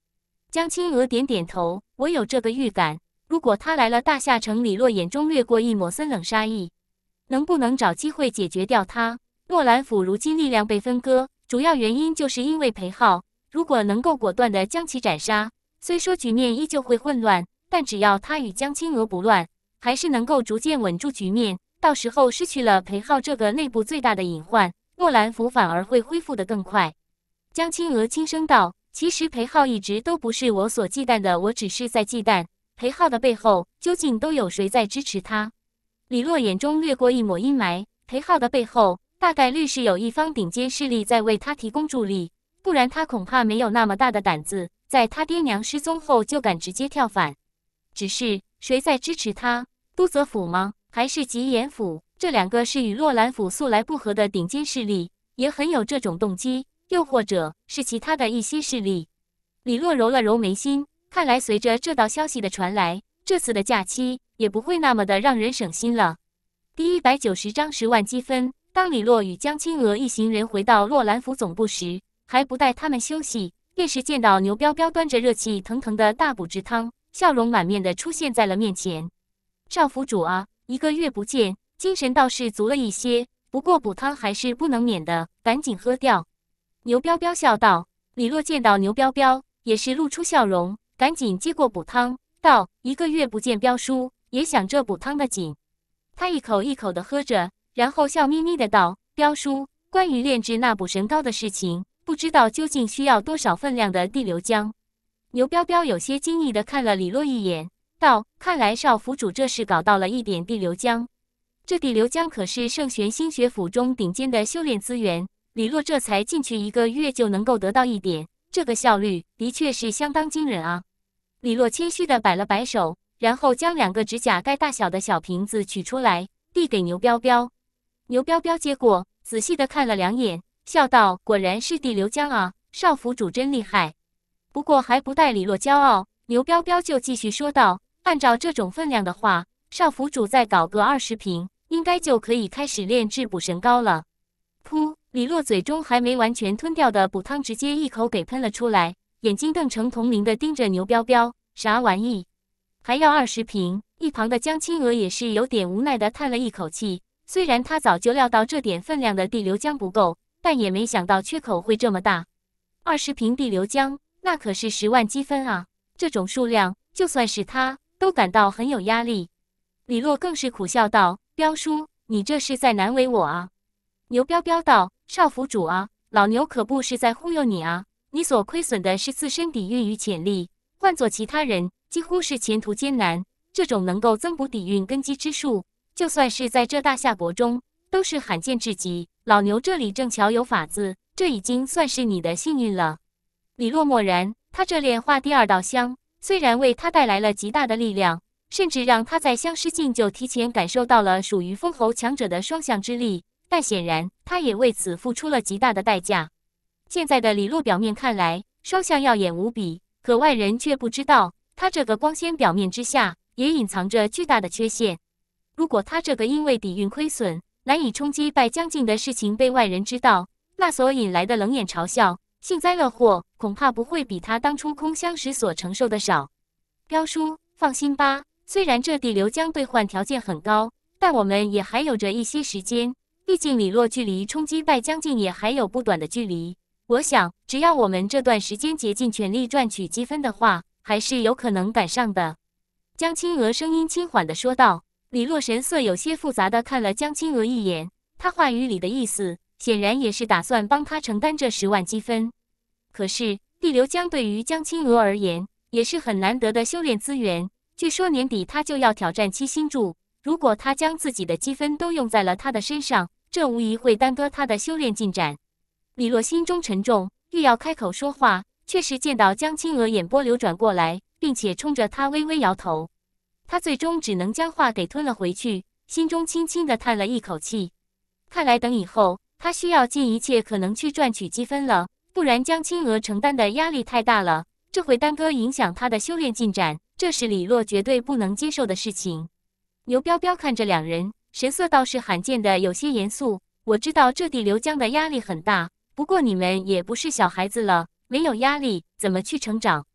江青娥点点头：“我有这个预感。如果他来了大夏城，李洛眼中掠过一抹森冷杀意。”能不能找机会解决掉他？诺兰府如今力量被分割，主要原因就是因为裴浩。如果能够果断地将其斩杀，虽说局面依旧会混乱，但只要他与江青娥不乱，还是能够逐渐稳住局面。到时候失去了裴浩这个内部最大的隐患，诺兰府反而会恢复得更快。江青娥轻声道：“其实裴浩一直都不是我所忌惮的，我只是在忌惮裴浩的背后究竟都有谁在支持他。”李洛眼中掠过一抹阴霾，裴浩的背后大概率是有一方顶尖势力在为他提供助力，不然他恐怕没有那么大的胆子，在他爹娘失踪后就敢直接跳反。只是谁在支持他？都泽府吗？还是吉言府？这两个是与洛兰府素来不和的顶尖势力，也很有这种动机。又或者是其他的一些势力？李洛揉了揉眉心，看来随着这道消息的传来，这次的假期。也不会那么的让人省心了。第一百九十章十万积分。当李洛与江青娥一行人回到洛兰府总部时，还不待他们休息，便是见到牛彪彪端着热气腾腾的大补之汤，笑容满面的出现在了面前。少府主啊，一个月不见，精神倒是足了一些，不过补汤还是不能免的，赶紧喝掉。牛彪彪笑道。李洛见到牛彪彪，也是露出笑容，赶紧接过补汤，道：“一个月不见，彪叔。”也想着补汤的紧，他一口一口的喝着，然后笑眯眯的道：“彪叔，关于炼制那补神膏的事情，不知道究竟需要多少分量的地流浆。”牛彪彪有些惊异的看了李洛一眼，道：“看来少府主这是搞到了一点地流浆。这地流浆可是圣玄心学府中顶尖的修炼资源。李洛这才进去一个月就能够得到一点，这个效率的确是相当惊人啊。”李洛谦虚的摆了摆手。然后将两个指甲盖大小的小瓶子取出来，递给牛彪彪。牛彪彪接过，仔细的看了两眼，笑道：“果然是地流浆啊，少府主真厉害。”不过还不带李洛骄傲，牛彪彪就继续说道：“按照这种分量的话，少府主再搞个二十瓶，应该就可以开始炼制补神膏了。”噗！李洛嘴中还没完全吞掉的补汤直接一口给喷了出来，眼睛瞪成铜铃的盯着牛彪彪：“啥玩意？”还要二十瓶。一旁的江青娥也是有点无奈的叹了一口气。虽然她早就料到这点分量的地流浆不够，但也没想到缺口会这么大。二十瓶地流浆，那可是十万积分啊！这种数量，就算是她都感到很有压力。李洛更是苦笑道：“彪叔，你这是在难为我啊！”牛彪彪道：“少府主啊，老牛可不是在忽悠你啊！你所亏损的是自身底蕴与潜力，换做其他人……”几乎是前途艰难，这种能够增补底蕴根基之术，就算是在浙大夏国中都是罕见至极。老牛这里正巧有法子，这已经算是你的幸运了。李洛默然，他这炼化第二道香，虽然为他带来了极大的力量，甚至让他在相师境就提前感受到了属于封侯强者的双向之力，但显然他也为此付出了极大的代价。现在的李洛表面看来双向耀眼无比，可外人却不知道。他这个光鲜表面之下，也隐藏着巨大的缺陷。如果他这个因为底蕴亏损难以冲击拜将境的事情被外人知道，那所引来的冷眼嘲笑、幸灾乐祸，恐怕不会比他当初空箱时所承受的少。彪叔，放心吧，虽然这地流江兑换条件很高，但我们也还有着一些时间。毕竟李洛距离冲击拜将境也还有不短的距离。我想，只要我们这段时间竭尽全力赚取积分的话，还是有可能赶上的，江青娥声音轻缓的说道。李洛神色有些复杂的看了江青娥一眼，他话语里的意思显然也是打算帮他承担这十万积分。可是地流江对于江青娥而言也是很难得的修炼资源，据说年底他就要挑战七星柱，如果他将自己的积分都用在了他的身上，这无疑会耽搁他的修炼进展。李洛心中沉重，欲要开口说话。确实见到江青娥眼波流转过来，并且冲着他微微摇头，他最终只能将话给吞了回去，心中轻轻的叹了一口气。看来等以后他需要尽一切可能去赚取积分了，不然江青娥承担的压力太大了。这回耽搁影响他的修炼进展，这是李洛绝对不能接受的事情。牛彪彪看着两人，神色倒是罕见的有些严肃。我知道这地流江的压力很大，不过你们也不是小孩子了。没有压力，怎么去成长？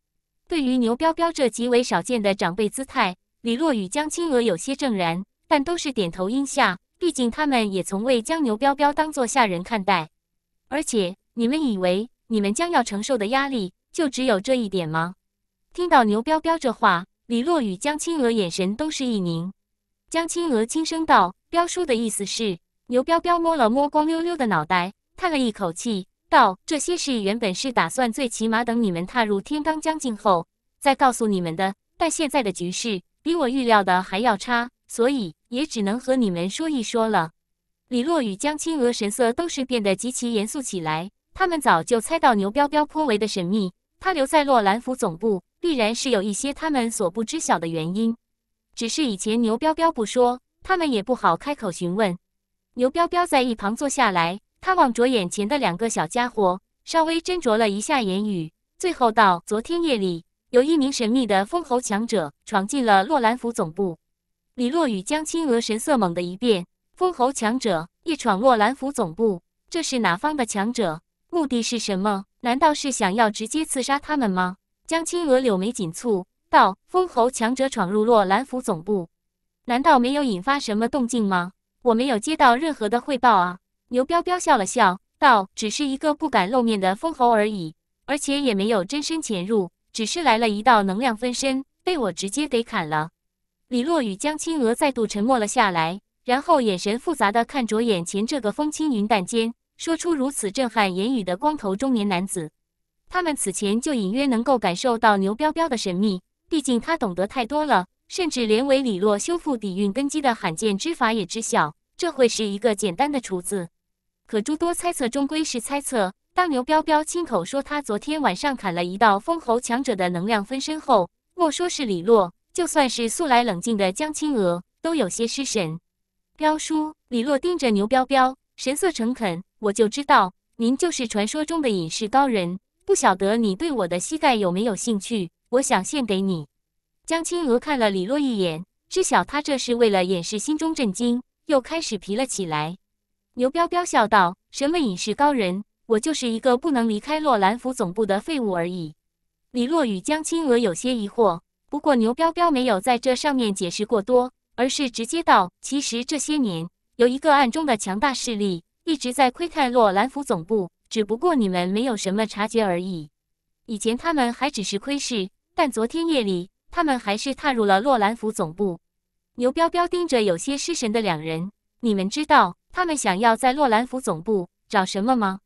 对于牛彪彪这极为少见的长辈姿态，李洛与江青娥有些怔然，但都是点头应下。毕竟他们也从未将牛彪彪当做下人看待。而且，你们以为你们将要承受的压力就只有这一点吗？听到牛彪彪这话，李洛与江青娥眼神都是一凝。江青娥轻声道：“彪叔的意思是……”牛彪彪摸了摸光溜溜的脑袋，叹了一口气。道：“这些事原本是打算最起码等你们踏入天罡将近后，再告诉你们的。但现在的局势比我预料的还要差，所以也只能和你们说一说了。李洛与江青娥神色都是变得极其严肃起来。他们早就猜到牛彪彪颇为的神秘，他留在洛兰府总部，必然是有一些他们所不知晓的原因。只是以前牛彪彪不说，他们也不好开口询问。牛彪彪在一旁坐下来。他望着眼前的两个小家伙，稍微斟酌了一下言语，最后道：“昨天夜里，有一名神秘的封侯强者闯进了洛兰府总部。”李洛与江青娥神色猛地一变。封侯强者夜闯洛兰府总部，这是哪方的强者？目的是什么？难道是想要直接刺杀他们吗？江青娥柳眉紧蹙道：“封侯强者闯入洛兰府总部，难道没有引发什么动静吗？我没有接到任何的汇报啊。”牛彪彪笑了笑，道：“只是一个不敢露面的封侯而已，而且也没有真身潜入，只是来了一道能量分身，被我直接给砍了。”李洛与江青娥再度沉默了下来，然后眼神复杂的看着眼前这个风轻云淡间说出如此震撼言语的光头中年男子。他们此前就隐约能够感受到牛彪彪的神秘，毕竟他懂得太多了，甚至连为李洛修复底蕴根基的罕见之法也知晓，这会是一个简单的厨子。可诸多猜测终归是猜测。当牛彪彪亲口说他昨天晚上砍了一道封侯强者的能量分身后，莫说是李洛，就算是素来冷静的江青娥，都有些失神。彪叔，李洛盯着牛彪彪，神色诚恳：“我就知道您就是传说中的隐世高人。不晓得你对我的膝盖有没有兴趣？我想献给你。”江青娥看了李洛一眼，知晓他这是为了掩饰心中震惊，又开始皮了起来。牛彪彪笑道：“什么隐世高人？我就是一个不能离开洛兰府总部的废物而已。”李洛与江青娥有些疑惑，不过牛彪彪没有在这上面解释过多，而是直接道：“其实这些年，有一个暗中的强大势力一直在窥探洛兰府总部，只不过你们没有什么察觉而已。以前他们还只是窥视，但昨天夜里，他们还是踏入了洛兰府总部。”牛彪彪盯着有些失神的两人：“你们知道？”他们想要在洛兰福总部找什么吗？